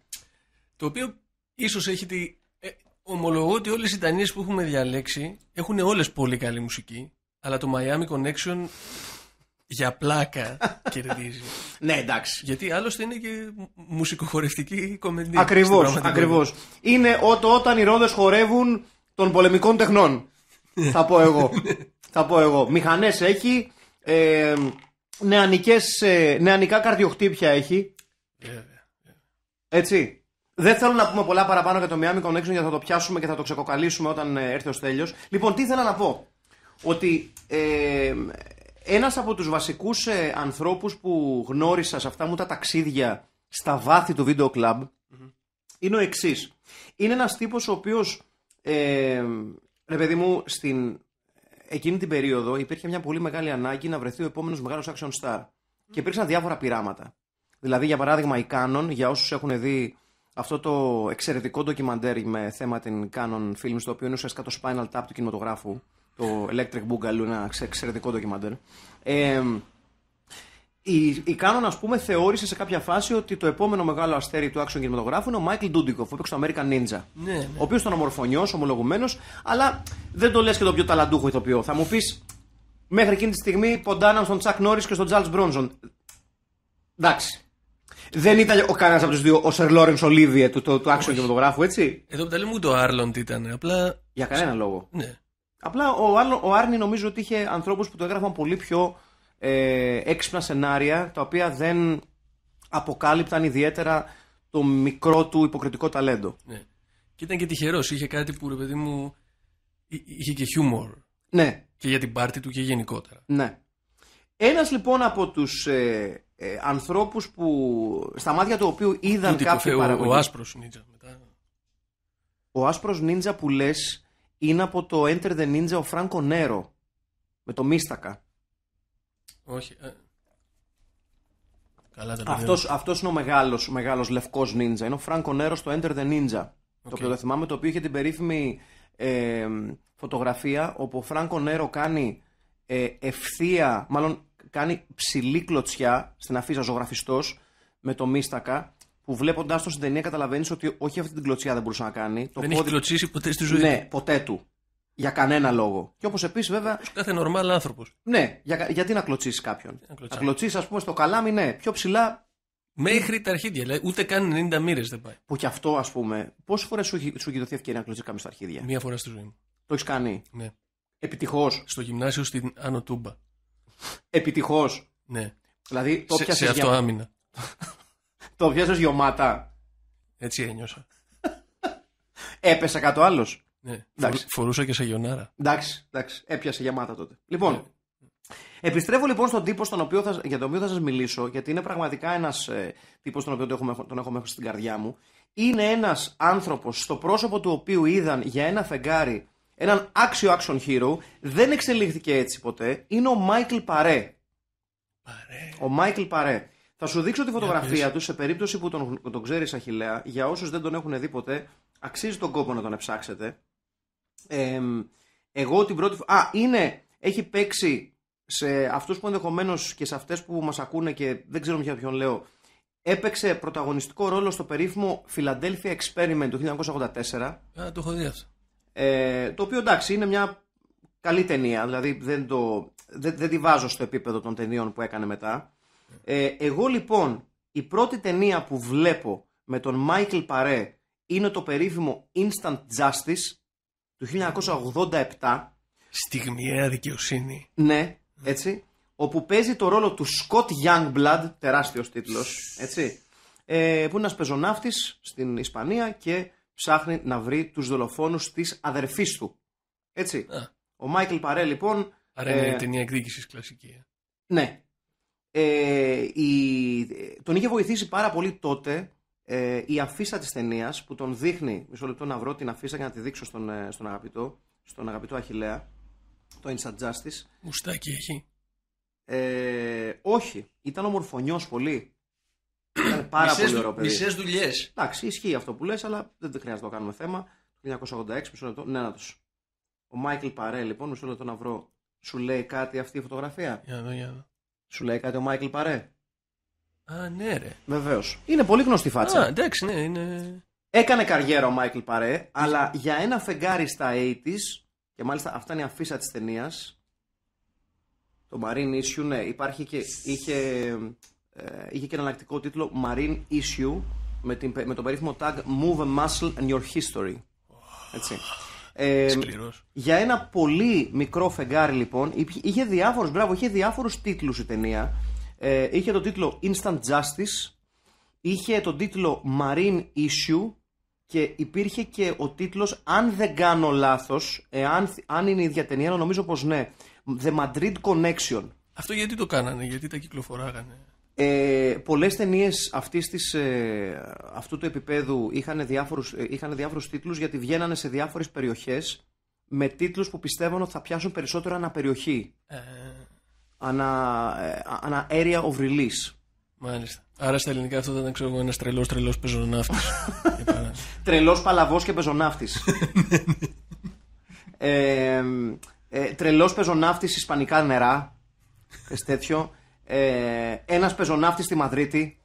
A: Το οποίο ίσως έχει τη. Ε, ομολογώ ότι όλες οι ταινίε που έχουμε διαλέξει έχουν όλες πολύ καλή μουσική. Αλλά το Miami Connection για πλάκα [laughs] κερδίζει. ναι, εντάξει. Γιατί άλλωστε είναι και μουσικοχορευτική κομμεντή. Ακριβώ,
B: Είναι ό, όταν οι ρόδες χορεύουν των πολεμικών τεχνών. θα πω εγώ. [laughs] θα πω εγώ. Μηχανές έχει. Ε, νεανικές, ε, νεανικά καρδιοχτύπια έχει. Έτσι. Δεν θέλω να πούμε πολλά παραπάνω για το Miami Connection γιατί θα το πιάσουμε και θα το ξεκοκαλίσουμε όταν ε, έρθει ο Στέλιος. Λοιπόν, τι ήθελα να πω. Ότι ε, ένας από τους βασικούς ε, ανθρώπους που γνώρισα σε αυτά μου τα ταξίδια στα βάθη του βίντεο κλαμπ είναι ο εξής. Είναι ένας τύπος ο οποίος, ε, ρε παιδί μου, στην εκείνη την περίοδο υπήρχε μια πολύ μεγάλη ανάγκη να βρεθεί ο επόμενος μεγάλος action star. Και υπήρξαν διάφορα πειράματα. Δηλαδή, για παράδειγμα, η Canon, για όσους έχουν δει αυτό το εξαιρετικό ντοκιμαντέρ με θέμα την Canon Films, το οποίο είναι ουσιαστικά το Spinal Tap του κινηματογράφου, το Electric Boogaloo, ένα εξαιρετικό ντοκιμαντέρ. Ε, η, η Κάνον, ας πούμε, θεώρησε σε κάποια φάση ότι το επόμενο μεγάλο αστέρι του action κινηματογράφου είναι ο Μάικλ Ντούντικοφ, που έπαιξε το American Ninja. Ναι, ναι. Ο οποίος ήταν ομορφωνιός, ομολογουμένος, αλλά δεν το λες και τον πιο ταλαντούχο ηθοποιό. Θα μου πεις, μέχρι εκείνη τη στιγμή ποντάναν στον Τσακ Νόρι και στον Τζάλ Μπρόνζον. Εντάξει. Δεν ήταν ο κανένας από τους δύο ο Σερ Λόρεν Ολίβιε του, του, του action κινηματογράφου, έτσι.
A: Εδώ που τα λέμε ούτε ο Άρλοντ ήταν. Απλά... Για κανένα λόγο.
B: Ναι. Απλά ο, ο Άρνη νομίζω ότι είχε ανθρώπους που το έγραφαν πολύ πιο ε, έξυπνα σενάρια τα οποία δεν αποκάλυπταν ιδιαίτερα το μικρό του υποκριτικό ταλέντο.
A: Ναι. Και ήταν και τυχερός. Είχε κάτι που ρε παιδί μου. είχε και χιούμορ.
B: Ναι. Και για την πάρτι του και γενικότερα. Ναι. Ένας λοιπόν από τους ε, ε ανθρώπους που στα μάτια του οποίου είδαν Τούτη κάποια παραγωγή... Ο, άσπρος
A: άσπρος νίντζα μετά.
B: Ο άσπρος νίντζα που λες, είναι από το Enter the Ninja ο Φράνκο Νέρο με το Μίστακα.
A: Όχι. Ε. Καλά
B: αυτός, αυτός είναι ο μεγάλος, μεγάλος λευκός νίντζα. Είναι ο Φρανκο Νέρος στο Enter the Ninja. Το οποίο το θυμάμαι, το οποίο είχε την περίφημη φωτογραφία όπου ο Φρανκο Νέρο κάνει ε, ευθεία, μάλλον κάνει ψηλή κλωτσιά στην αφίσα ζωγραφιστός με το μίστακα που βλέποντάς το στην ταινία καταλαβαίνεις ότι όχι αυτή την κλωτσιά δεν μπορούσε να κάνει. δεν έχει κλωτσίσει ποτέ στη ζωή. Ναι, ποτέ του για κανένα λόγο. Και όπως επίσης βέβαια. Κάθε νορμάλ άνθρωπος. Ναι, γιατί να κλωτσίσεις κάποιον. Να κλωτσίσεις, ας πούμε, στο καλάμι, ναι, πιο ψηλά. Μέχρι τα αρχίδια, δηλαδή ούτε καν 90 μοίρες δεν πάει. Που κι αυτό, ας πούμε, πόσες φορές σου, έχει δοθεί ευκαιρία να κλωτσίσεις κάποιον στα αρχίδια.
A: Μία φορά στη ζωή μου. Το έχεις κάνει. Ναι. Επιτυχώς. Στο γυμνάσιο στην Άνω Τούμπα.
B: Επιτυχώς. Ναι. Δηλαδή το πιάσες. Σε αυτό άμυνα. [laughs] το πιάσες γιωμάτα. Έτσι ένιωσα. Έπεσε κάτω άλλος. Ναι. Εντάξει. Φορούσα και σε γιονάρα. Εντάξει, εντάξει. Έπιασε γεμάτα τότε. Λοιπόν, ναι. Επιστρέφω λοιπόν στον τύπο στον οποίο θα, για τον οποίο θα σας μιλήσω, γιατί είναι πραγματικά ένας ε, τύπος τον οποίο τον έχω, μέχρι στην καρδιά μου. Είναι ένας άνθρωπος στο πρόσωπο του οποίου είδαν για ένα φεγγάρι έναν άξιο action hero, δεν εξελίχθηκε έτσι ποτέ, είναι ο Μάικλ Παρέ. Ο Μάικλ Παρέ. Θα σου δείξω τη φωτογραφία του σε περίπτωση που τον, τον ξέρεις Αχηλέα. Για όσους δεν τον έχουν δει ποτέ, αξίζει τον κόπο να τον εψάξετε εγώ την πρώτη φορά. Α, είναι. Έχει παίξει σε αυτούς που ενδεχομένως και σε αυτές που μας ακούνε και δεν ξέρω για ποιον λέω. Έπαιξε πρωταγωνιστικό ρόλο στο περίφημο Philadelphia Experiment του 1984.
A: Α, το έχω δει αυτό.
B: Ε, το οποίο εντάξει είναι μια καλή ταινία. Δηλαδή δεν, το, δεν, δεν τη βάζω στο επίπεδο των ταινιών που έκανε μετά. Ε, εγώ λοιπόν η πρώτη ταινία που βλέπω με τον Μάικλ Παρέ είναι το περίφημο Instant Justice του 1987. Στιγμιαία ε, δικαιοσύνη. Ναι, έτσι. Όπου παίζει το ρόλο του Scott Youngblood, τεράστιος τίτλος, έτσι. Ε, που είναι ένας πεζοναύτης στην Ισπανία και ψάχνει να βρει τους δολοφόνους της αδερφής του. Έτσι. Ο Μάικλ Παρέ λοιπόν... Άρα είναι ε, η ταινία
A: εκδίκησης κλασική. Ε.
B: Ναι. Ε, η, τον είχε βοηθήσει πάρα πολύ τότε ε, η αφίσα της ταινίας που τον δείχνει. Μισό λεπτό να βρω την αφίσα για να τη δείξω στον, ε, στον αγαπητό, στον αγαπητό Αχηλέα. Το Instant Justice.
A: Μουστάκι έχει.
B: Ε, όχι, ήταν ομορφωνιός πολύ. Ήταν πάρα μισές, πολύ ωραίο παιδί. Μισές δουλειές. Εντάξει, ισχύει αυτό που λες, αλλά δεν χρειάζεται να το κάνουμε θέμα. 1986, μισό λεπτό. Ναι, να τους. Ο Μάικλ Παρέ, λοιπόν, μισό λεπτό να βρω. Σου λέει κάτι αυτή η φωτογραφία. Για να, για να. Σου λέει κάτι ο Μάικλ Παρέ. Α, ναι, ρε. Βεβαίως. Είναι πολύ γνωστή φάτσα. Α, εντάξει, ναι, είναι. Έκανε καριέρα ο Μάικλ Παρέ, αλλά για ένα φεγγάρι στα 80 και μάλιστα αυτά είναι η αφίσα της ταινίας. Το Marine Issue, ναι, υπάρχει και. Είχε, ε, είχε και ένα εναλλακτικό τίτλο Marine Issue με, την, με το περίφημο tag Move a Muscle and Your History. Έτσι. Ε, για ένα πολύ μικρό φεγγάρι λοιπόν είχε διάφορους, μπράβο, είχε διάφορους τίτλους η ταινία ε, είχε το τίτλο Instant Justice, είχε τον τίτλο Marine Issue και υπήρχε και ο τίτλος, αν δεν κάνω λάθος, εάν, αν είναι η ίδια ταινία, νομίζω πως ναι, The Madrid Connection.
A: Αυτό γιατί το κάνανε, γιατί τα κυκλοφοράγανε.
B: Ε, πολλές ταινίες ε, αυτού του επίπεδου είχαν διάφορους, ε, διάφορους τίτλους γιατί βγαίνανε σε διάφορες περιοχές με τίτλους που πιστεύω ότι θα πιάσουν περισσότερο αναπεριοχή. Ε, ανά, ε, ανά area of release. Μάλιστα. Άρα στα ελληνικά αυτό δεν ξέρω εγώ ένας τρελός τρελός πεζοναύτης. [laughs] τρελός παλαβός και πεζοναύτης. [laughs] Ναι, ναι, ναι. ε, ε, τρελός πεζοναύτης Ισπανικά νερά. τέτοιο. Ε, ένας πεζοναύτης στη Μαδρίτη.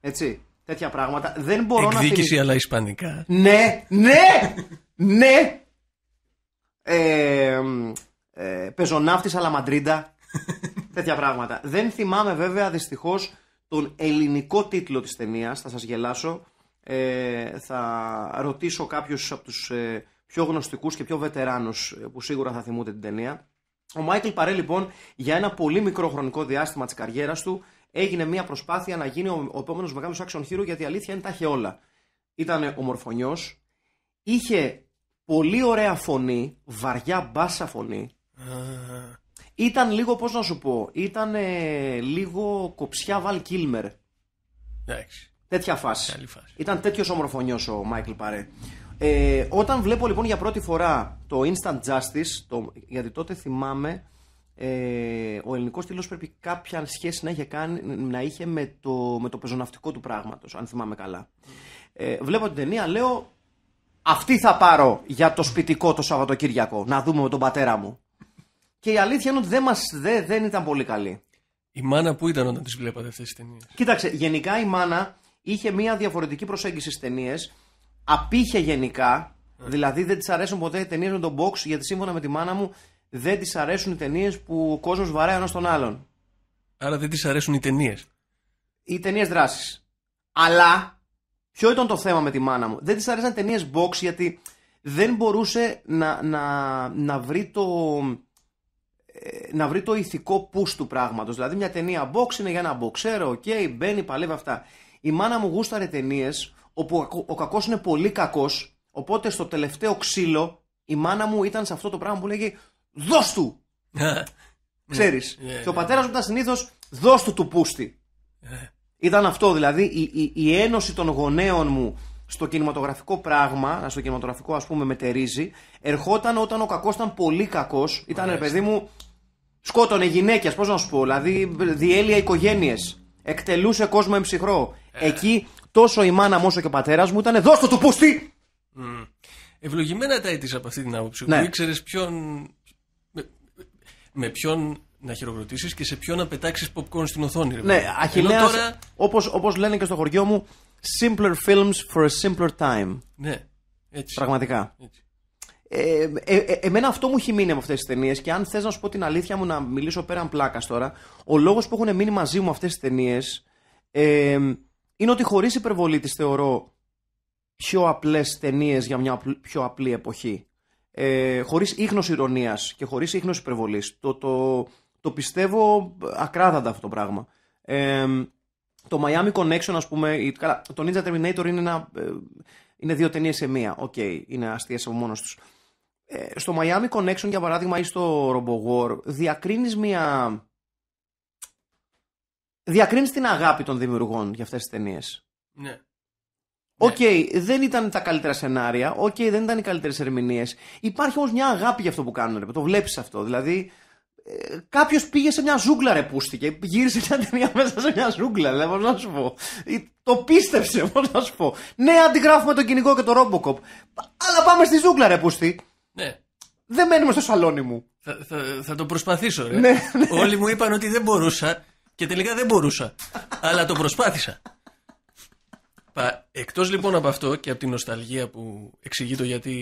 B: Έτσι. Τέτοια πράγματα. Δεν μπορώ Εκδίκηση, να. Εκδίκηση, αλλά Ισπανικά. Ναι, ναι, ναι. Ε, πεζοναύτης αλλά Μαντρίντα. [laughs] τέτοια πράγματα. Δεν θυμάμαι βέβαια δυστυχώς τον ελληνικό τίτλο της ταινίας. Θα σας γελάσω. Ε, θα ρωτήσω κάποιους από τους ε, πιο γνωστικούς και πιο βετεράνους ε, που σίγουρα θα θυμούνται την ταινία. Ο Μάικλ Παρέ λοιπόν για ένα πολύ μικρό χρονικό διάστημα της καριέρας του έγινε μια προσπάθεια να γίνει ο, επόμενος μεγάλος action hero γιατί η αλήθεια είναι τα είχε όλα. Ήταν ομορφωνιός, είχε πολύ ωραία φωνή, βαριά μπάσα φωνή. Ήταν λίγο, πώς να σου πω, ήταν λίγο κοψιά Βαλ Κίλμερ. Εντάξει. Τέτοια φάση. φάση. Ήταν τέτοιος ομορφωνιός ο Μάικλ Παρέ. Ε, όταν βλέπω λοιπόν για πρώτη φορά το Instant Justice, το, γιατί τότε θυμάμαι ε, ο ελληνικός τίτλο πρέπει κάποια σχέση να είχε, κάνει, να είχε με, το, με το πεζοναυτικό του πράγματος, αν θυμάμαι καλά. Ε, βλέπω την ταινία, λέω αυτή θα πάρω για το σπιτικό το Σαββατοκύριακο, να δούμε με τον πατέρα μου. Και η αλήθεια είναι ότι δεν, μας, δε, δεν ήταν πολύ καλή.
A: Η μάνα που ήταν όταν τις βλέπατε αυτές τις ταινίες.
B: Κοίταξε, γενικά η μάνα είχε μια διαφορετική προσέγγιση στις ταινίες. Απήχε γενικά. Ε. Δηλαδή δεν της αρέσουν ποτέ οι ταινίες με τον box, γιατί σύμφωνα με τη μάνα μου δεν της αρέσουν οι ταινίες που ο κόσμος βαράει ένας τον άλλον. Άρα δεν της αρέσουν οι ταινίες. Οι ταινίες δράσης. Αλλά ποιο ήταν το θέμα με τη μάνα μου. Δεν της αρέσαν ταινίες box γιατί δεν μπορούσε να, να, να βρει το, ε, να βρει το ηθικό push του πράγματος. Δηλαδή μια ταινία box είναι για ένα boxer, οκ, okay, μπαίνει, παλεύει αυτά. Η μάνα μου γούσταρε ταινίες όπου ο κακός είναι πολύ κακός, οπότε στο τελευταίο ξύλο η μάνα μου ήταν σε αυτό το πράγμα που λέγει «Δώσ' του!» [laughs] Ξέρεις. Yeah, yeah, yeah. Και ο ναι. πατέρας μου ήταν συνήθως «Δώσ' του του πούστη». Ναι. Ήταν αυτό δηλαδή η, η, ένωση των γονέων μου στο κινηματογραφικό πράγμα, στο κινηματογραφικό ας πούμε μετερίζει, ερχόταν όταν ο κακός ήταν πολύ κακός, ήταν ρε παιδί μου Σκότωνε γυναίκες, πώς να σου πω, δηλαδή διέλυε οικογένειες. Εκτελούσε κόσμο εμψυχρό. Ε. Εκεί τόσο η μάνα μου όσο και ο πατέρας μου ήταν το του πούστη!
A: Ευλογημένα τα έτησες από αυτή την άποψη. Που ναι. ήξερες ποιον. Με, με ποιον να χειροκροτήσεις και σε ποιον να πετάξεις popcorn στην οθόνη. Ναι, αχιλέα. Τώρα...
B: Όπως όπως λένε και στο χωριό μου, simpler films for a simpler time. Ναι, έτσι. Πραγματικά. Έτσι. Ε, ε, ε, εμένα αυτό μου έχει μείνει με αυτές τις ταινίες και αν θες να σου πω την αλήθεια μου, να μιλήσω πέραν πλάκας τώρα, ο λόγος που έχουν μείνει μαζί μου αυτές τις ταινίες ε, είναι ότι χωρίς υπερβολή τις θεωρώ πιο απλές ταινίες για μια πιο απλή εποχή. Ε, χωρίς ίχνος ηρωνίας και χωρίς ίχνος υπερβολής. Το, το, πιστεύω ακράδαντα αυτό το πράγμα. Ε, το Miami Connection, ας πούμε, η, το Ninja Terminator είναι, ένα, ε, είναι δύο ταινίες σε μία. Οκ, okay, είναι αστείες από μόνος τους. Ε, στο Miami Connection για παράδειγμα ή στο RoboWar διακρίνεις μια διακρίνεις την αγάπη των δημιουργών για αυτές τις ταινίες. Ναι. Οκ, okay, δεν ήταν τα καλύτερα σενάρια, οκ, okay, δεν ήταν οι καλύτερες ερμηνείες. Υπάρχει όμως μια αγάπη για αυτό που κάνουν, το βλέπεις αυτό. Δηλαδή, ε, κάποιος πήγε σε μια ζούγκλα, ρε, πούστηκε. Γύρισε μια ταινία μέσα σε μια ζούγκλα, δηλαδή, πώς να σου πω. Το πίστεψε, πώς να σου πω. Ναι, αντιγράφουμε τον κυνηγό και το Robocop. Αλλά πάμε στη ζούγκλα, ρε, πούστη. Ναι. Δεν μένουμε στο σαλόνι μου. Θα, το προσπαθήσω, ναι, ναι. Όλοι
A: μου είπαν ότι δεν μπορούσα και τελικά δεν μπορούσα. αλλά το προσπάθησα. Εκτός λοιπόν από αυτό και από την νοσταλγία που εξηγεί το γιατί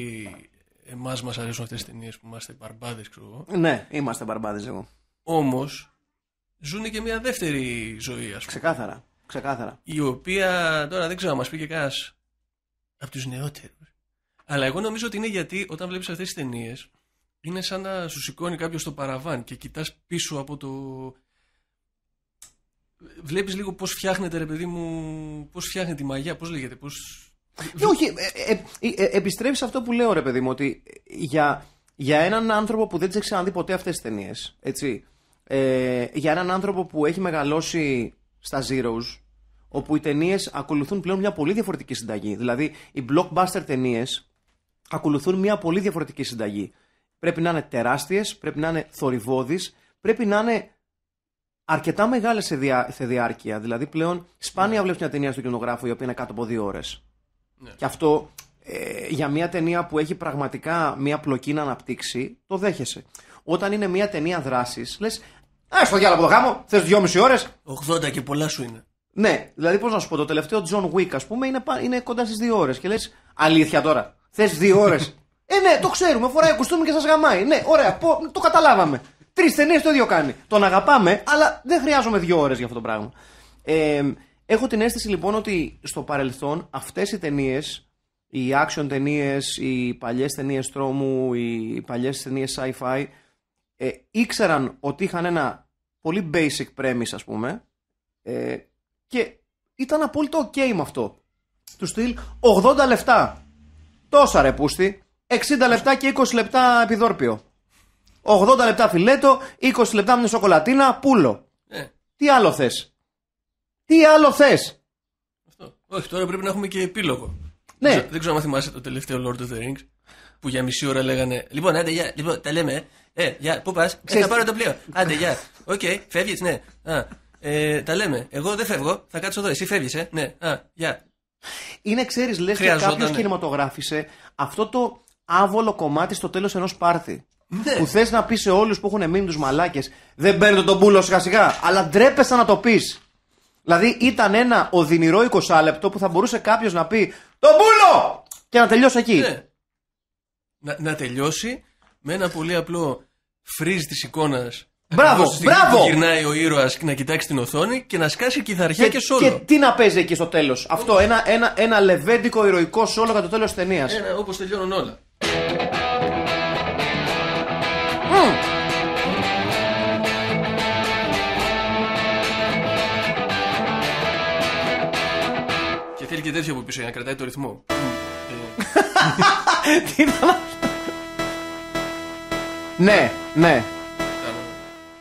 A: εμάς μας αρέσουν αυτές τις ταινίες που είμαστε μπαρμπάδες, ξέρω εγώ. Ναι, είμαστε μπαρμπάδες εγώ. Όμως ζουν και μια δεύτερη ζωή, ας πούμε. Ξεκάθαρα. Η οποία τώρα δεν ξέρω, μας πει κανένα από τους νεότερους. Αλλά εγώ νομίζω ότι είναι γιατί όταν βλέπεις αυτές τις ταινίες, είναι σαν να σου σηκώνει κάποιος το παραβάν και κοιτάς πίσω από το. Βλέπεις λίγο πώς φτιάχνεται, ρε παιδί μου, πώς φτιάχνεται η μαγιά, πώς λέγεται, πώς...
B: Ναι, όχι. Ε, ε, ε επιστρέφει αυτό που λέω, ρε παιδί μου, ότι για, για έναν άνθρωπο που δεν τις έχεις ξαναδεί ποτέ αυτές τις ταινίες, έτσι. για έναν άνθρωπο που έχει μεγαλώσει στα Zeros, όπου οι ταινίες ακολουθούν πλέον μια πολύ διαφορετική συνταγή. Δηλαδή, οι blockbuster ταινίες ακολουθούν μια πολύ διαφορετική συνταγή. Πρέπει να είναι τεράστιες, πρέπει να είναι θορυβώδεις, πρέπει να είναι αρκετά μεγάλες σε, διά, σε διάρκεια. Δηλαδή πλέον σπάνια ναι. βλέπεις μια ταινία στον κοινογράφο η οποία είναι κάτω από δύο ώρες. Ναι. Και αυτό ε, για μια ταινία που έχει πραγματικά μια πλοκή να αναπτύξει, το δέχεσαι. Όταν είναι μια ταινία δράσης, λες, Α στο διάλογο το γάμο, θες δυόμιση ώρες. 80 και πολλά σου είναι. Ναι, δηλαδή πώς να σου πω, το τελευταίο John Wick, ας πούμε, είναι, είναι κοντά στις δύο ώρες. Και λες, αλήθεια τώρα. Θες δύο ώρες. Ε, ναι, το ξέρουμε. Φοράει κουστούμι και σας γαμάει. Ναι, ωραία, το καταλάβαμε. Τρεις ταινίες το ίδιο κάνει. Τον αγαπάμε, αλλά δεν χρειάζομαι δύο ώρες για αυτό το πράγμα. Ε, έχω την αίσθηση λοιπόν ότι στο παρελθόν αυτές οι ταινίες, οι action ταινίες, οι παλιές ταινίες τρόμου, οι παλιές ταινίες sci-fi, ε, ήξεραν ότι είχαν ένα πολύ basic premise, ας πούμε. Ε, και ήταν απόλυτο ok με αυτό. Του στυλ 80 λεφτά. Τόσα ρε πούστη. 60 λεπτά και 20 λεπτά επιδόρπιο. 80 λεπτά φιλέτο, 20 λεπτά με σοκολατίνα, πουλο. Ε. Τι άλλο θες. Τι άλλο θες.
A: Όχι, τώρα πρέπει να έχουμε και επίλογο. Ναι. Δεν ξέρω, δεν αν θυμάσαι το τελευταίο Lord of the Rings που για μισή ώρα λέγανε Λοιπόν, άντε, για, λοιπόν, τα λέμε. Ε, ε για, πού πας, ε, θα πάρω το πλοίο. Άντε, για. Οκ, okay, φεύγεις, ναι. Α, ε, τα λέμε. Εγώ δεν φεύγω, θα κάτσω εδώ. Εσύ φεύγεις, Ναι, α, για.
B: Είναι, ξέρεις, λες και κάποιος ναι. κινηματογράφησε αυτό το άβολο κομμάτι στο τέλος ενός πάρθη Ναι. Που θες να πεις σε όλους που έχουν μείνει τους μαλάκες, δεν παίρνετε τον πούλο σιγά σιγά, αλλά ντρέπεσαι να το πεις. Δηλαδή ήταν ένα οδυνηρό 20 λεπτό που θα μπορούσε κάποιος να πει Τον πούλο! και να τελειώσει εκεί. Ναι.
A: Να, να τελειώσει με ένα πολύ απλό φρίζ τη εικόνα Μπράβο, μπράβο! Γυρνάει ο ήρωας να κοιτάξει την οθόνη και να σκάσει κυθαρχιά και, και σόλο. Και τι να παίζει
B: εκεί στο τέλος. Αυτό, ένα, ένα, ένα λεβέντικο ηρωικό σόλο κατά το τέλος της ταινίας.
A: Όπως τελειώνουν όλα. Και θέλει και τέτοιο από πίσω για να κρατάει το ρυθμό. [laughs] Τι ήταν αυτό. [laughs]
B: Ναι, ναι.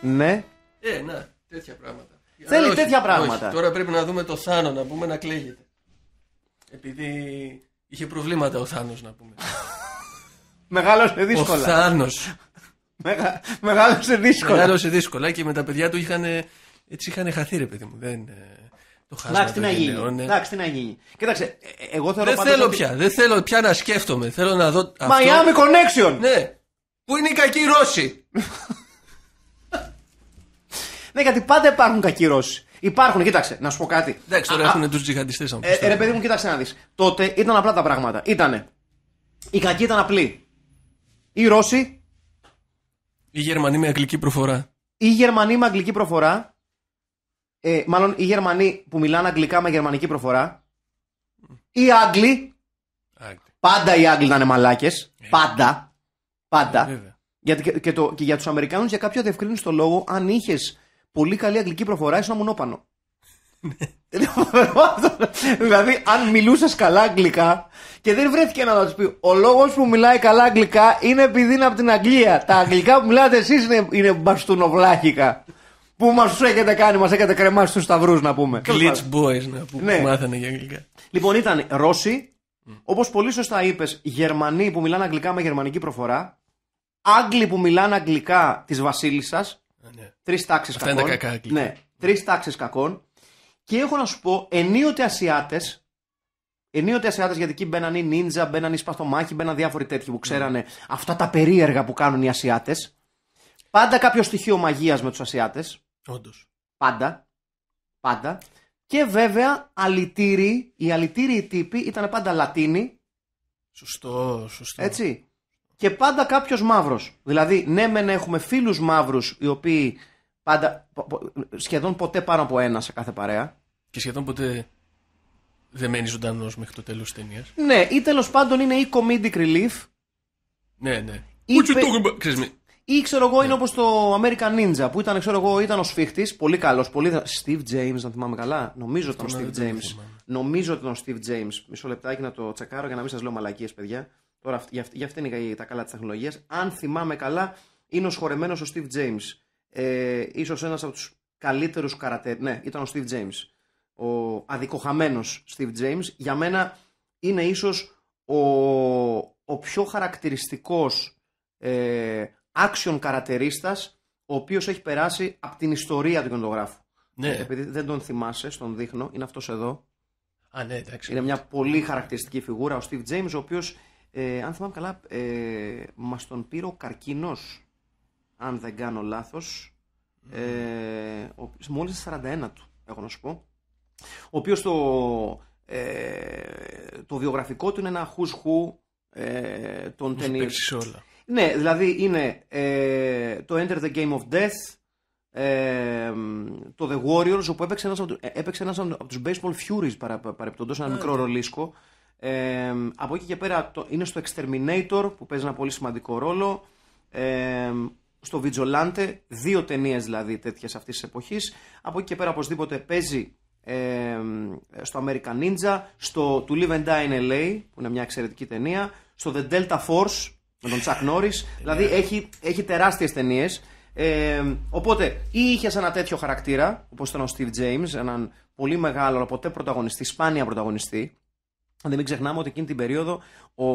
B: Ναι.
A: Ε, να, τέτοια πράγματα. Θέλει τέτοια πράγματα. Τώρα πρέπει να δούμε το Θάνο να πούμε να κλαίγεται. Επειδή είχε προβλήματα ο Θάνος να πούμε.
B: [laughs] Μεγάλωσε δύσκολα. Ο Θάνος. Μεγα... Μεγάλωσε δύσκολα. Μεγάλωσε
A: δύσκολα και με τα παιδιά του είχαν. Έτσι είχαν χαθεί, ρε παιδί μου. Δεν. Ε, το Εντάξει, τι να γίνει. Εντάξει,
B: ε. τι να γίνει. Κοίταξε, ε, εγώ θεωρώ Δεν θέλω πια.
A: Δεν θέλω πια να σκέφτομαι. Θέλω να δω. Miami Connection!
B: Ναι. Πού είναι η κακοί Ρώσοι. [laughs] Ναι, γιατί πάντα υπάρχουν κακοί Ρώσοι. Υπάρχουν, κοίταξε, να σου πω κάτι. Εντάξει, τώρα έχουν τους τζιχαντιστές ε, ρε παιδί μου, κοίταξε να δεις. Τότε ήταν απλά τα πράγματα. Ήτανε. Οι κακοί ήταν απλοί. Οι Ρώσοι. Οι Γερμανοί με αγγλική προφορά. Οι Γερμανοί με αγγλική προφορά. Ε, μάλλον οι Γερμανοί που μιλάνε αγγλικά με γερμανική προφορά. Οι Άγγλοι. Άγγλοι. Πάντα οι Άγγλοι ήταν μαλάκες. Ε. Πάντα. Πάντα. Ε, γιατί και, το, για τους Αμερικάνους για κάποιο διευκρίνηση το λόγο, αν είχες πολύ καλή αγγλική προφορά, ήσουν μονόπανο. [laughs] δηλαδή, αν μιλούσες καλά αγγλικά και δεν βρέθηκε ένα να τους πει Ο λόγος που μιλάει καλά αγγλικά είναι επειδή είναι από την Αγγλία. Τα αγγλικά που μιλάτε εσείς είναι, είναι μπαστούνοβλάχικα. Που μας τους έχετε κάνει, μας έχετε κρεμάσει τους σταυρούς να πούμε. Glitch boys να πούμε. Ναι. μάθανε για αγγλικά. Λοιπόν, ήταν Ρώσοι, όπως πολύ σωστά είπες, Γερμανοί που μιλάνε αγγλικά με γερμανική προφορά, Άγγλοι που μιλάνε αγγλικά της Βασίλισσας, ναι. Τρεις τάξεις κακών. ναι, τρεις τάξεις κακών. Και έχω να σου πω, ενίοτε Ασιάτες, ενίοτε Ασιάτες γιατί εκεί μπαίνανε οι νίντζα, μπαίνανε οι σπαστομάχοι, διάφοροι τέτοιοι που ναι. ξέρανε αυτά τα περίεργα που κάνουν οι Ασιάτες. Πάντα κάποιο στοιχείο μαγείας με τους Ασιάτες. Όντως. Πάντα. Πάντα. Και βέβαια αλητήριοι, οι αλητήριοι τύποι ήταν πάντα Λατίνοι. Σωστό, σωστό. Έτσι και πάντα κάποιος μαύρος. Δηλαδή, ναι, μεν έχουμε φίλους μαύρους οι οποίοι πάντα, σχεδόν ποτέ πάνω από ένα σε κάθε παρέα. Και σχεδόν ποτέ δεν μένει ζωντανός μέχρι το τέλος της ταινίας. Ναι, ή τέλος πάντων είναι ή comedic relief. Ναι, ναι. Ή, πε... το... ή ξέρω εγώ, ναι. είναι όπως το American Ninja που ήταν, ξέρω εγώ, ήταν ο σφίχτης. Πολύ καλός. Πολύ... Steve James, να θυμάμαι καλά. Νομίζω ότι ήταν ο Steve James. Νομίζω ότι ήταν ο Steve James. Μισό λεπτάκι να το τσακάρω για να μην σας λέω μαλακίες, παιδιά. Τώρα, για αυτή είναι τα καλά της τεχνολογίας. Αν θυμάμαι καλά, είναι ο σχορεμένος ο Steve James. Ε, ίσως ένας από τους καλύτερους καρατέ... Ναι, ήταν ο Steve James. Ο αδικοχαμένος Steve James. Για μένα είναι ίσως ο, ο πιο χαρακτηριστικός ε, action καρατερίστας ο οποίος έχει περάσει από την ιστορία του κινηματογράφου. Ναι. Επειδή δεν τον θυμάσαι, στον δείχνω, είναι αυτός εδώ.
A: Α, ναι, εντάξει. Είναι μια πολύ
B: χαρακτηριστική φιγούρα ο Steve James, ο οποίος. Ε, αν θυμάμαι καλά, ε, μας τον πήρε ο Καρκίνος, αν δεν κάνω λάθος, ε, ο, μόλις 41 του, έχω να σου πω, ο οποίος το, ε, το βιογραφικό του είναι ένα who's who ε, των ταινιών. Ναι, δηλαδή είναι ε, το Enter the Game of Death, ε, το The Warriors, όπου έπαιξε ένας από, ε, έπαιξε ένας από τους Baseball Furies ένα μικρό ναι. ρολίσκο από εκεί και πέρα το, είναι στο Exterminator που παίζει ένα πολύ σημαντικό ρόλο. Ε, στο Vigilante, δύο ταινίες δηλαδή τέτοιες αυτής της εποχής. Από εκεί και πέρα οπωσδήποτε παίζει ε, στο American Ninja, στο To Live and Die in LA, που είναι μια εξαιρετική ταινία, στο The Delta Force με τον Chuck Norris. δηλαδή έχει, έχει τεράστιες ταινίες. Ε, οπότε, ή είχε ένα τέτοιο χαρακτήρα, όπως ήταν ο Steve James, έναν πολύ μεγάλο, αλλά ποτέ πρωταγωνιστή, σπάνια πρωταγωνιστή, δεν μην ξεχνάμε ότι εκείνη την περίοδο ο.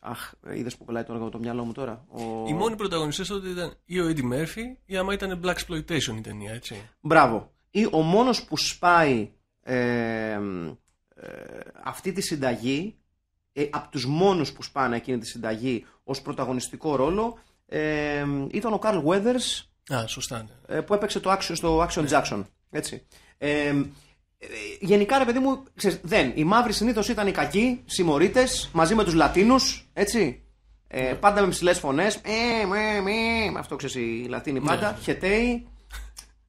B: Αχ, είδες που πελάει τώρα το μυαλό μου τώρα. Ο... Οι μόνοι
A: πρωταγωνιστέ τότε ήταν ή ο Eddie Murphy ή άμα ήταν Black Exploitation η ταινία, έτσι.
B: Μπράβο. Ή ο μόνος που σπάει ε, ε, αυτή τη συνταγή, ε, από τους μόνους που σπάνε εκείνη τη συνταγή ως πρωταγωνιστικό ρόλο, ε, ήταν ο Carl Weathers. Α, σωστά. Ναι. Ε, που έπαιξε το action, στο Action Jackson. Έτσι. Ε, ε, γενικά ρε παιδί μου, ξέρεις, δεν. Οι μαύροι συνήθως ήταν οι κακοί, συμμορίτες, μαζί με τους Λατίνους, έτσι. Ε, πάντα με ψηλές φωνές. Ε, με, με, ε, αυτό ξέρεις οι Λατίνη ναι. πάντα. Ναι.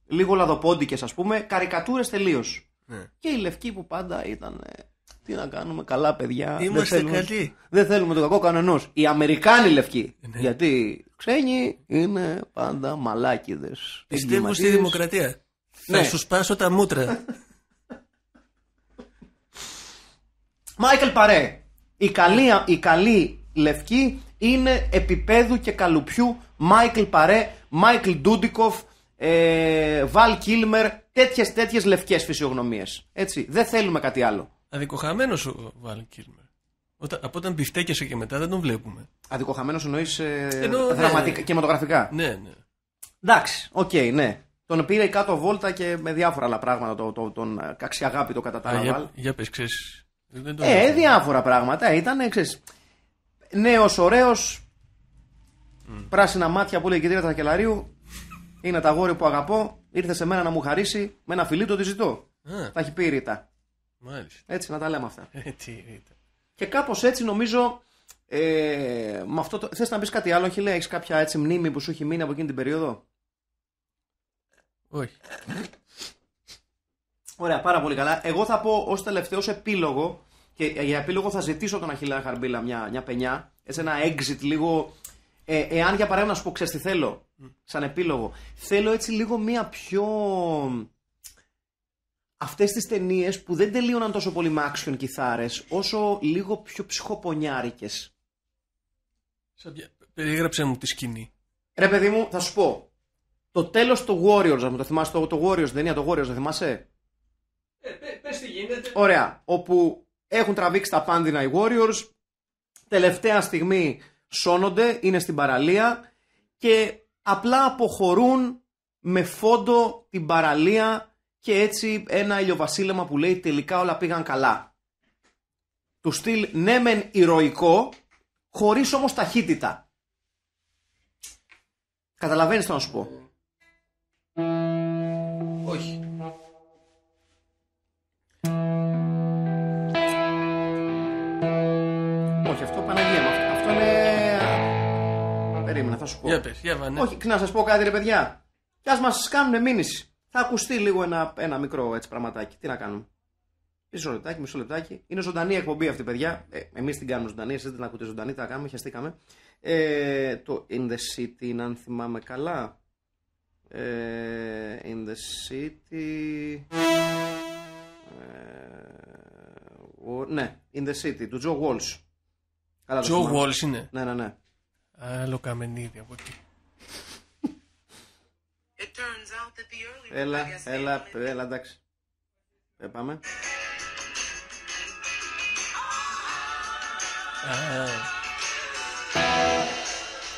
B: λίγο λαδοπόντικες ας πούμε, καρικατούρες τελείως. Ναι. Και οι λευκοί που πάντα ήταν. Ε, τι να κάνουμε, καλά παιδιά. δεν θέλουμε, καλοί. Δεν θέλουμε το κακό κανενός. Οι Αμερικάνοι λευκοί. Ναι. Γιατί ξένοι είναι πάντα μαλάκιδες. Πιστεύω στη δημοκρατία. Ναι. Θα σου σπάσω τα μούτρα. [laughs] Μάικλ Παρέ. Η καλή, η καλή λευκή είναι επίπεδου και καλουπιού Μάικλ Παρέ, Μάικλ Ντούντικοφ, ε, Βαλ Κίλμερ, τέτοιες τέτοιες λευκές φυσιογνωμίες. Έτσι. Δεν θέλουμε κάτι άλλο.
A: Αδικοχαμένος ο Βαλ Κίλμερ. Όταν, από όταν μπιφτέκιασε και
B: μετά δεν τον βλέπουμε. Αδικοχαμένος εννοείς ε, δραματικά, ναι. Ναι. ναι, ναι. Εντάξει, οκ, okay, ναι. Τον πήρε η κάτω βόλτα και με διάφορα άλλα πράγματα το, το, τον ε, αξιαγάπητο κατά τα άλλα. Για,
A: για πες, ε,
B: διάφορα πράγματα. Ήταν, ξέρεις, νέος, ωραίος, πράσινα μάτια που λέει η κυρία Τρακελαρίου, είναι τα γόρια που αγαπώ, ήρθε σε μένα να μου χαρίσει, με ένα φιλί το τη ζητώ. Θα έχει πει ρήτα. Μάλιστα. Έτσι να τα λέμε αυτά. Ε, και κάπως έτσι νομίζω... Ε, με αυτό το... Θες να πεις κάτι άλλο, Χιλέ, κάποια έτσι μνήμη που σου έχει μείνει από εκείνη την περίοδο. Όχι. Ωραία, πάρα πολύ καλά. Εγώ θα πω ως τελευταίος επίλογο και για επίλογο θα ζητήσω τον Αχιλά Χαρμπίλα μια, μια πενιά. Έτσι, ένα exit λίγο. Ε, εάν για παράδειγμα να σου πω, ξέρεις τι θέλω, σαν επίλογο. Θέλω έτσι λίγο μια πιο. Αυτές τις ταινίες που δεν τελείωναν τόσο πολύ με action κιθάρες, όσο λίγο πιο ψυχοπονιάρικες. Περιγράψε μου τη σκηνή. Ρε παιδί μου, θα σου πω. Το τέλος του Warriors, μου το θυμάσαι, το, το Warriors, είναι το Warriors, δεν θυμάσαι.
A: Ε, Ωραία.
B: Όπου έχουν τραβήξει τα πάνδυνα οι Warriors. Τελευταία στιγμή σώνονται, είναι στην παραλία και απλά αποχωρούν με φόντο την παραλία και έτσι ένα ηλιοβασίλεμα που λέει τελικά όλα πήγαν καλά. Του στυλ ναι μεν ηρωικό, χωρίς όμως ταχύτητα. Καταλαβαίνεις τι να σου πω. περίμενα, θα σου πω. Για πες, για Όχι, να σας πω κάτι, ρε παιδιά. Κι ας μας κάνουν μήνυση. Θα ακουστεί λίγο ένα, ένα μικρό έτσι πραγματάκι. Τι να κάνουμε. Μισό λεπτάκι, μισό λεπτάκι. Είναι ζωντανή εκπομπή αυτή, παιδιά. Ε, Εμείς την κάνουμε ζωντανή, εσείς την ακούτε ζωντανή, τα κάνουμε, Ε, το In the City, αν θυμάμαι καλά. Ε, in the City. Ε, ναι, In the City, του Joe Walsh. Τζο Joe Walsh είναι. Ναι, ναι, ναι.
A: Άλλο καμενίδι από εκεί. Έλα,
B: έλα, έλα, εντάξει. Ε, πάμε.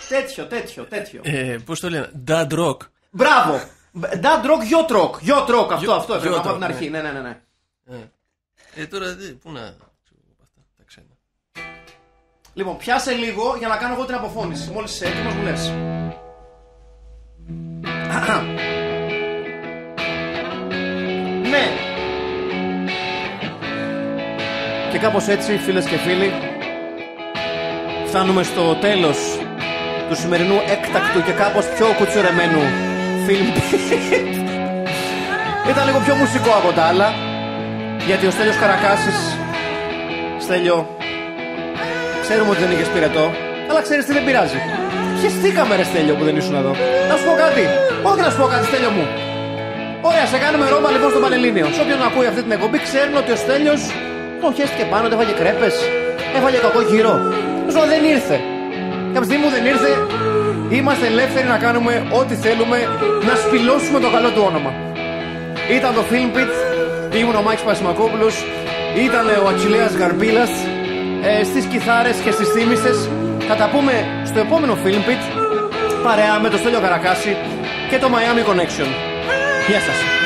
B: Τέτοιο, τέτοιο, τέτοιο. Ε, Πώς το λένε, Dad Rock. Μπράβο! Dad Rock, Yacht Rock. Yacht Rock, αυτό, αυτό. Έφερα από την αρχή. Ναι, ναι, ναι. ναι, ναι.
A: Ε, ε, τώρα, πού να. Τα ξένα.
B: Λοιπόν, πιάσε λίγο για να κάνω εγώ την αποφώνηση. Μόλις είσαι έτοιμος, μου λες. [clears throat] Ναι. Και κάπως έτσι φίλες και φίλοι φτάνουμε στο τέλος του σημερινού έκτακτου και κάπως πιο κουτσουρεμένου film [laughs] Ήταν λίγο πιο μουσικό από τα άλλα γιατί ο Στέλιος Καρακάσης Στέλιο Ξέρουμε ότι δεν είχες πυρετό, αλλά ξέρεις τι δεν πειράζει. τι ρε Στέλιο που δεν ήσουν εδώ. Να σου πω κάτι. Όχι να σου πω κάτι, Στέλιο μου. Ωραία, σε κάνουμε ρόμπα λοιπόν στο Πανελλήνιο. Σε όποιον ακούει αυτή την εκπομπή, ξέρουν ότι ο Στέλιος τον χέστηκε πάνω, δεν έφαγε κρέπες, έφαγε κακό γύρο. Ζω δεν ήρθε. Κάποια στιγμή μου δεν ήρθε. Είμαστε ελεύθεροι να κάνουμε ό,τι θέλουμε, να σφυλώσουμε το καλό του όνομα. Ήταν το Film ήμουν ο Μάκης Πασιμακόπουλο, ήταν ο Ατσιλέα Γαρμπίλας ε, στις κιθάρες και στις θύμησες. Θα τα πούμε στο επόμενο Film Pit παρέα με το Στέλιο Καρακάση και το Miami Connection. Γεια σας.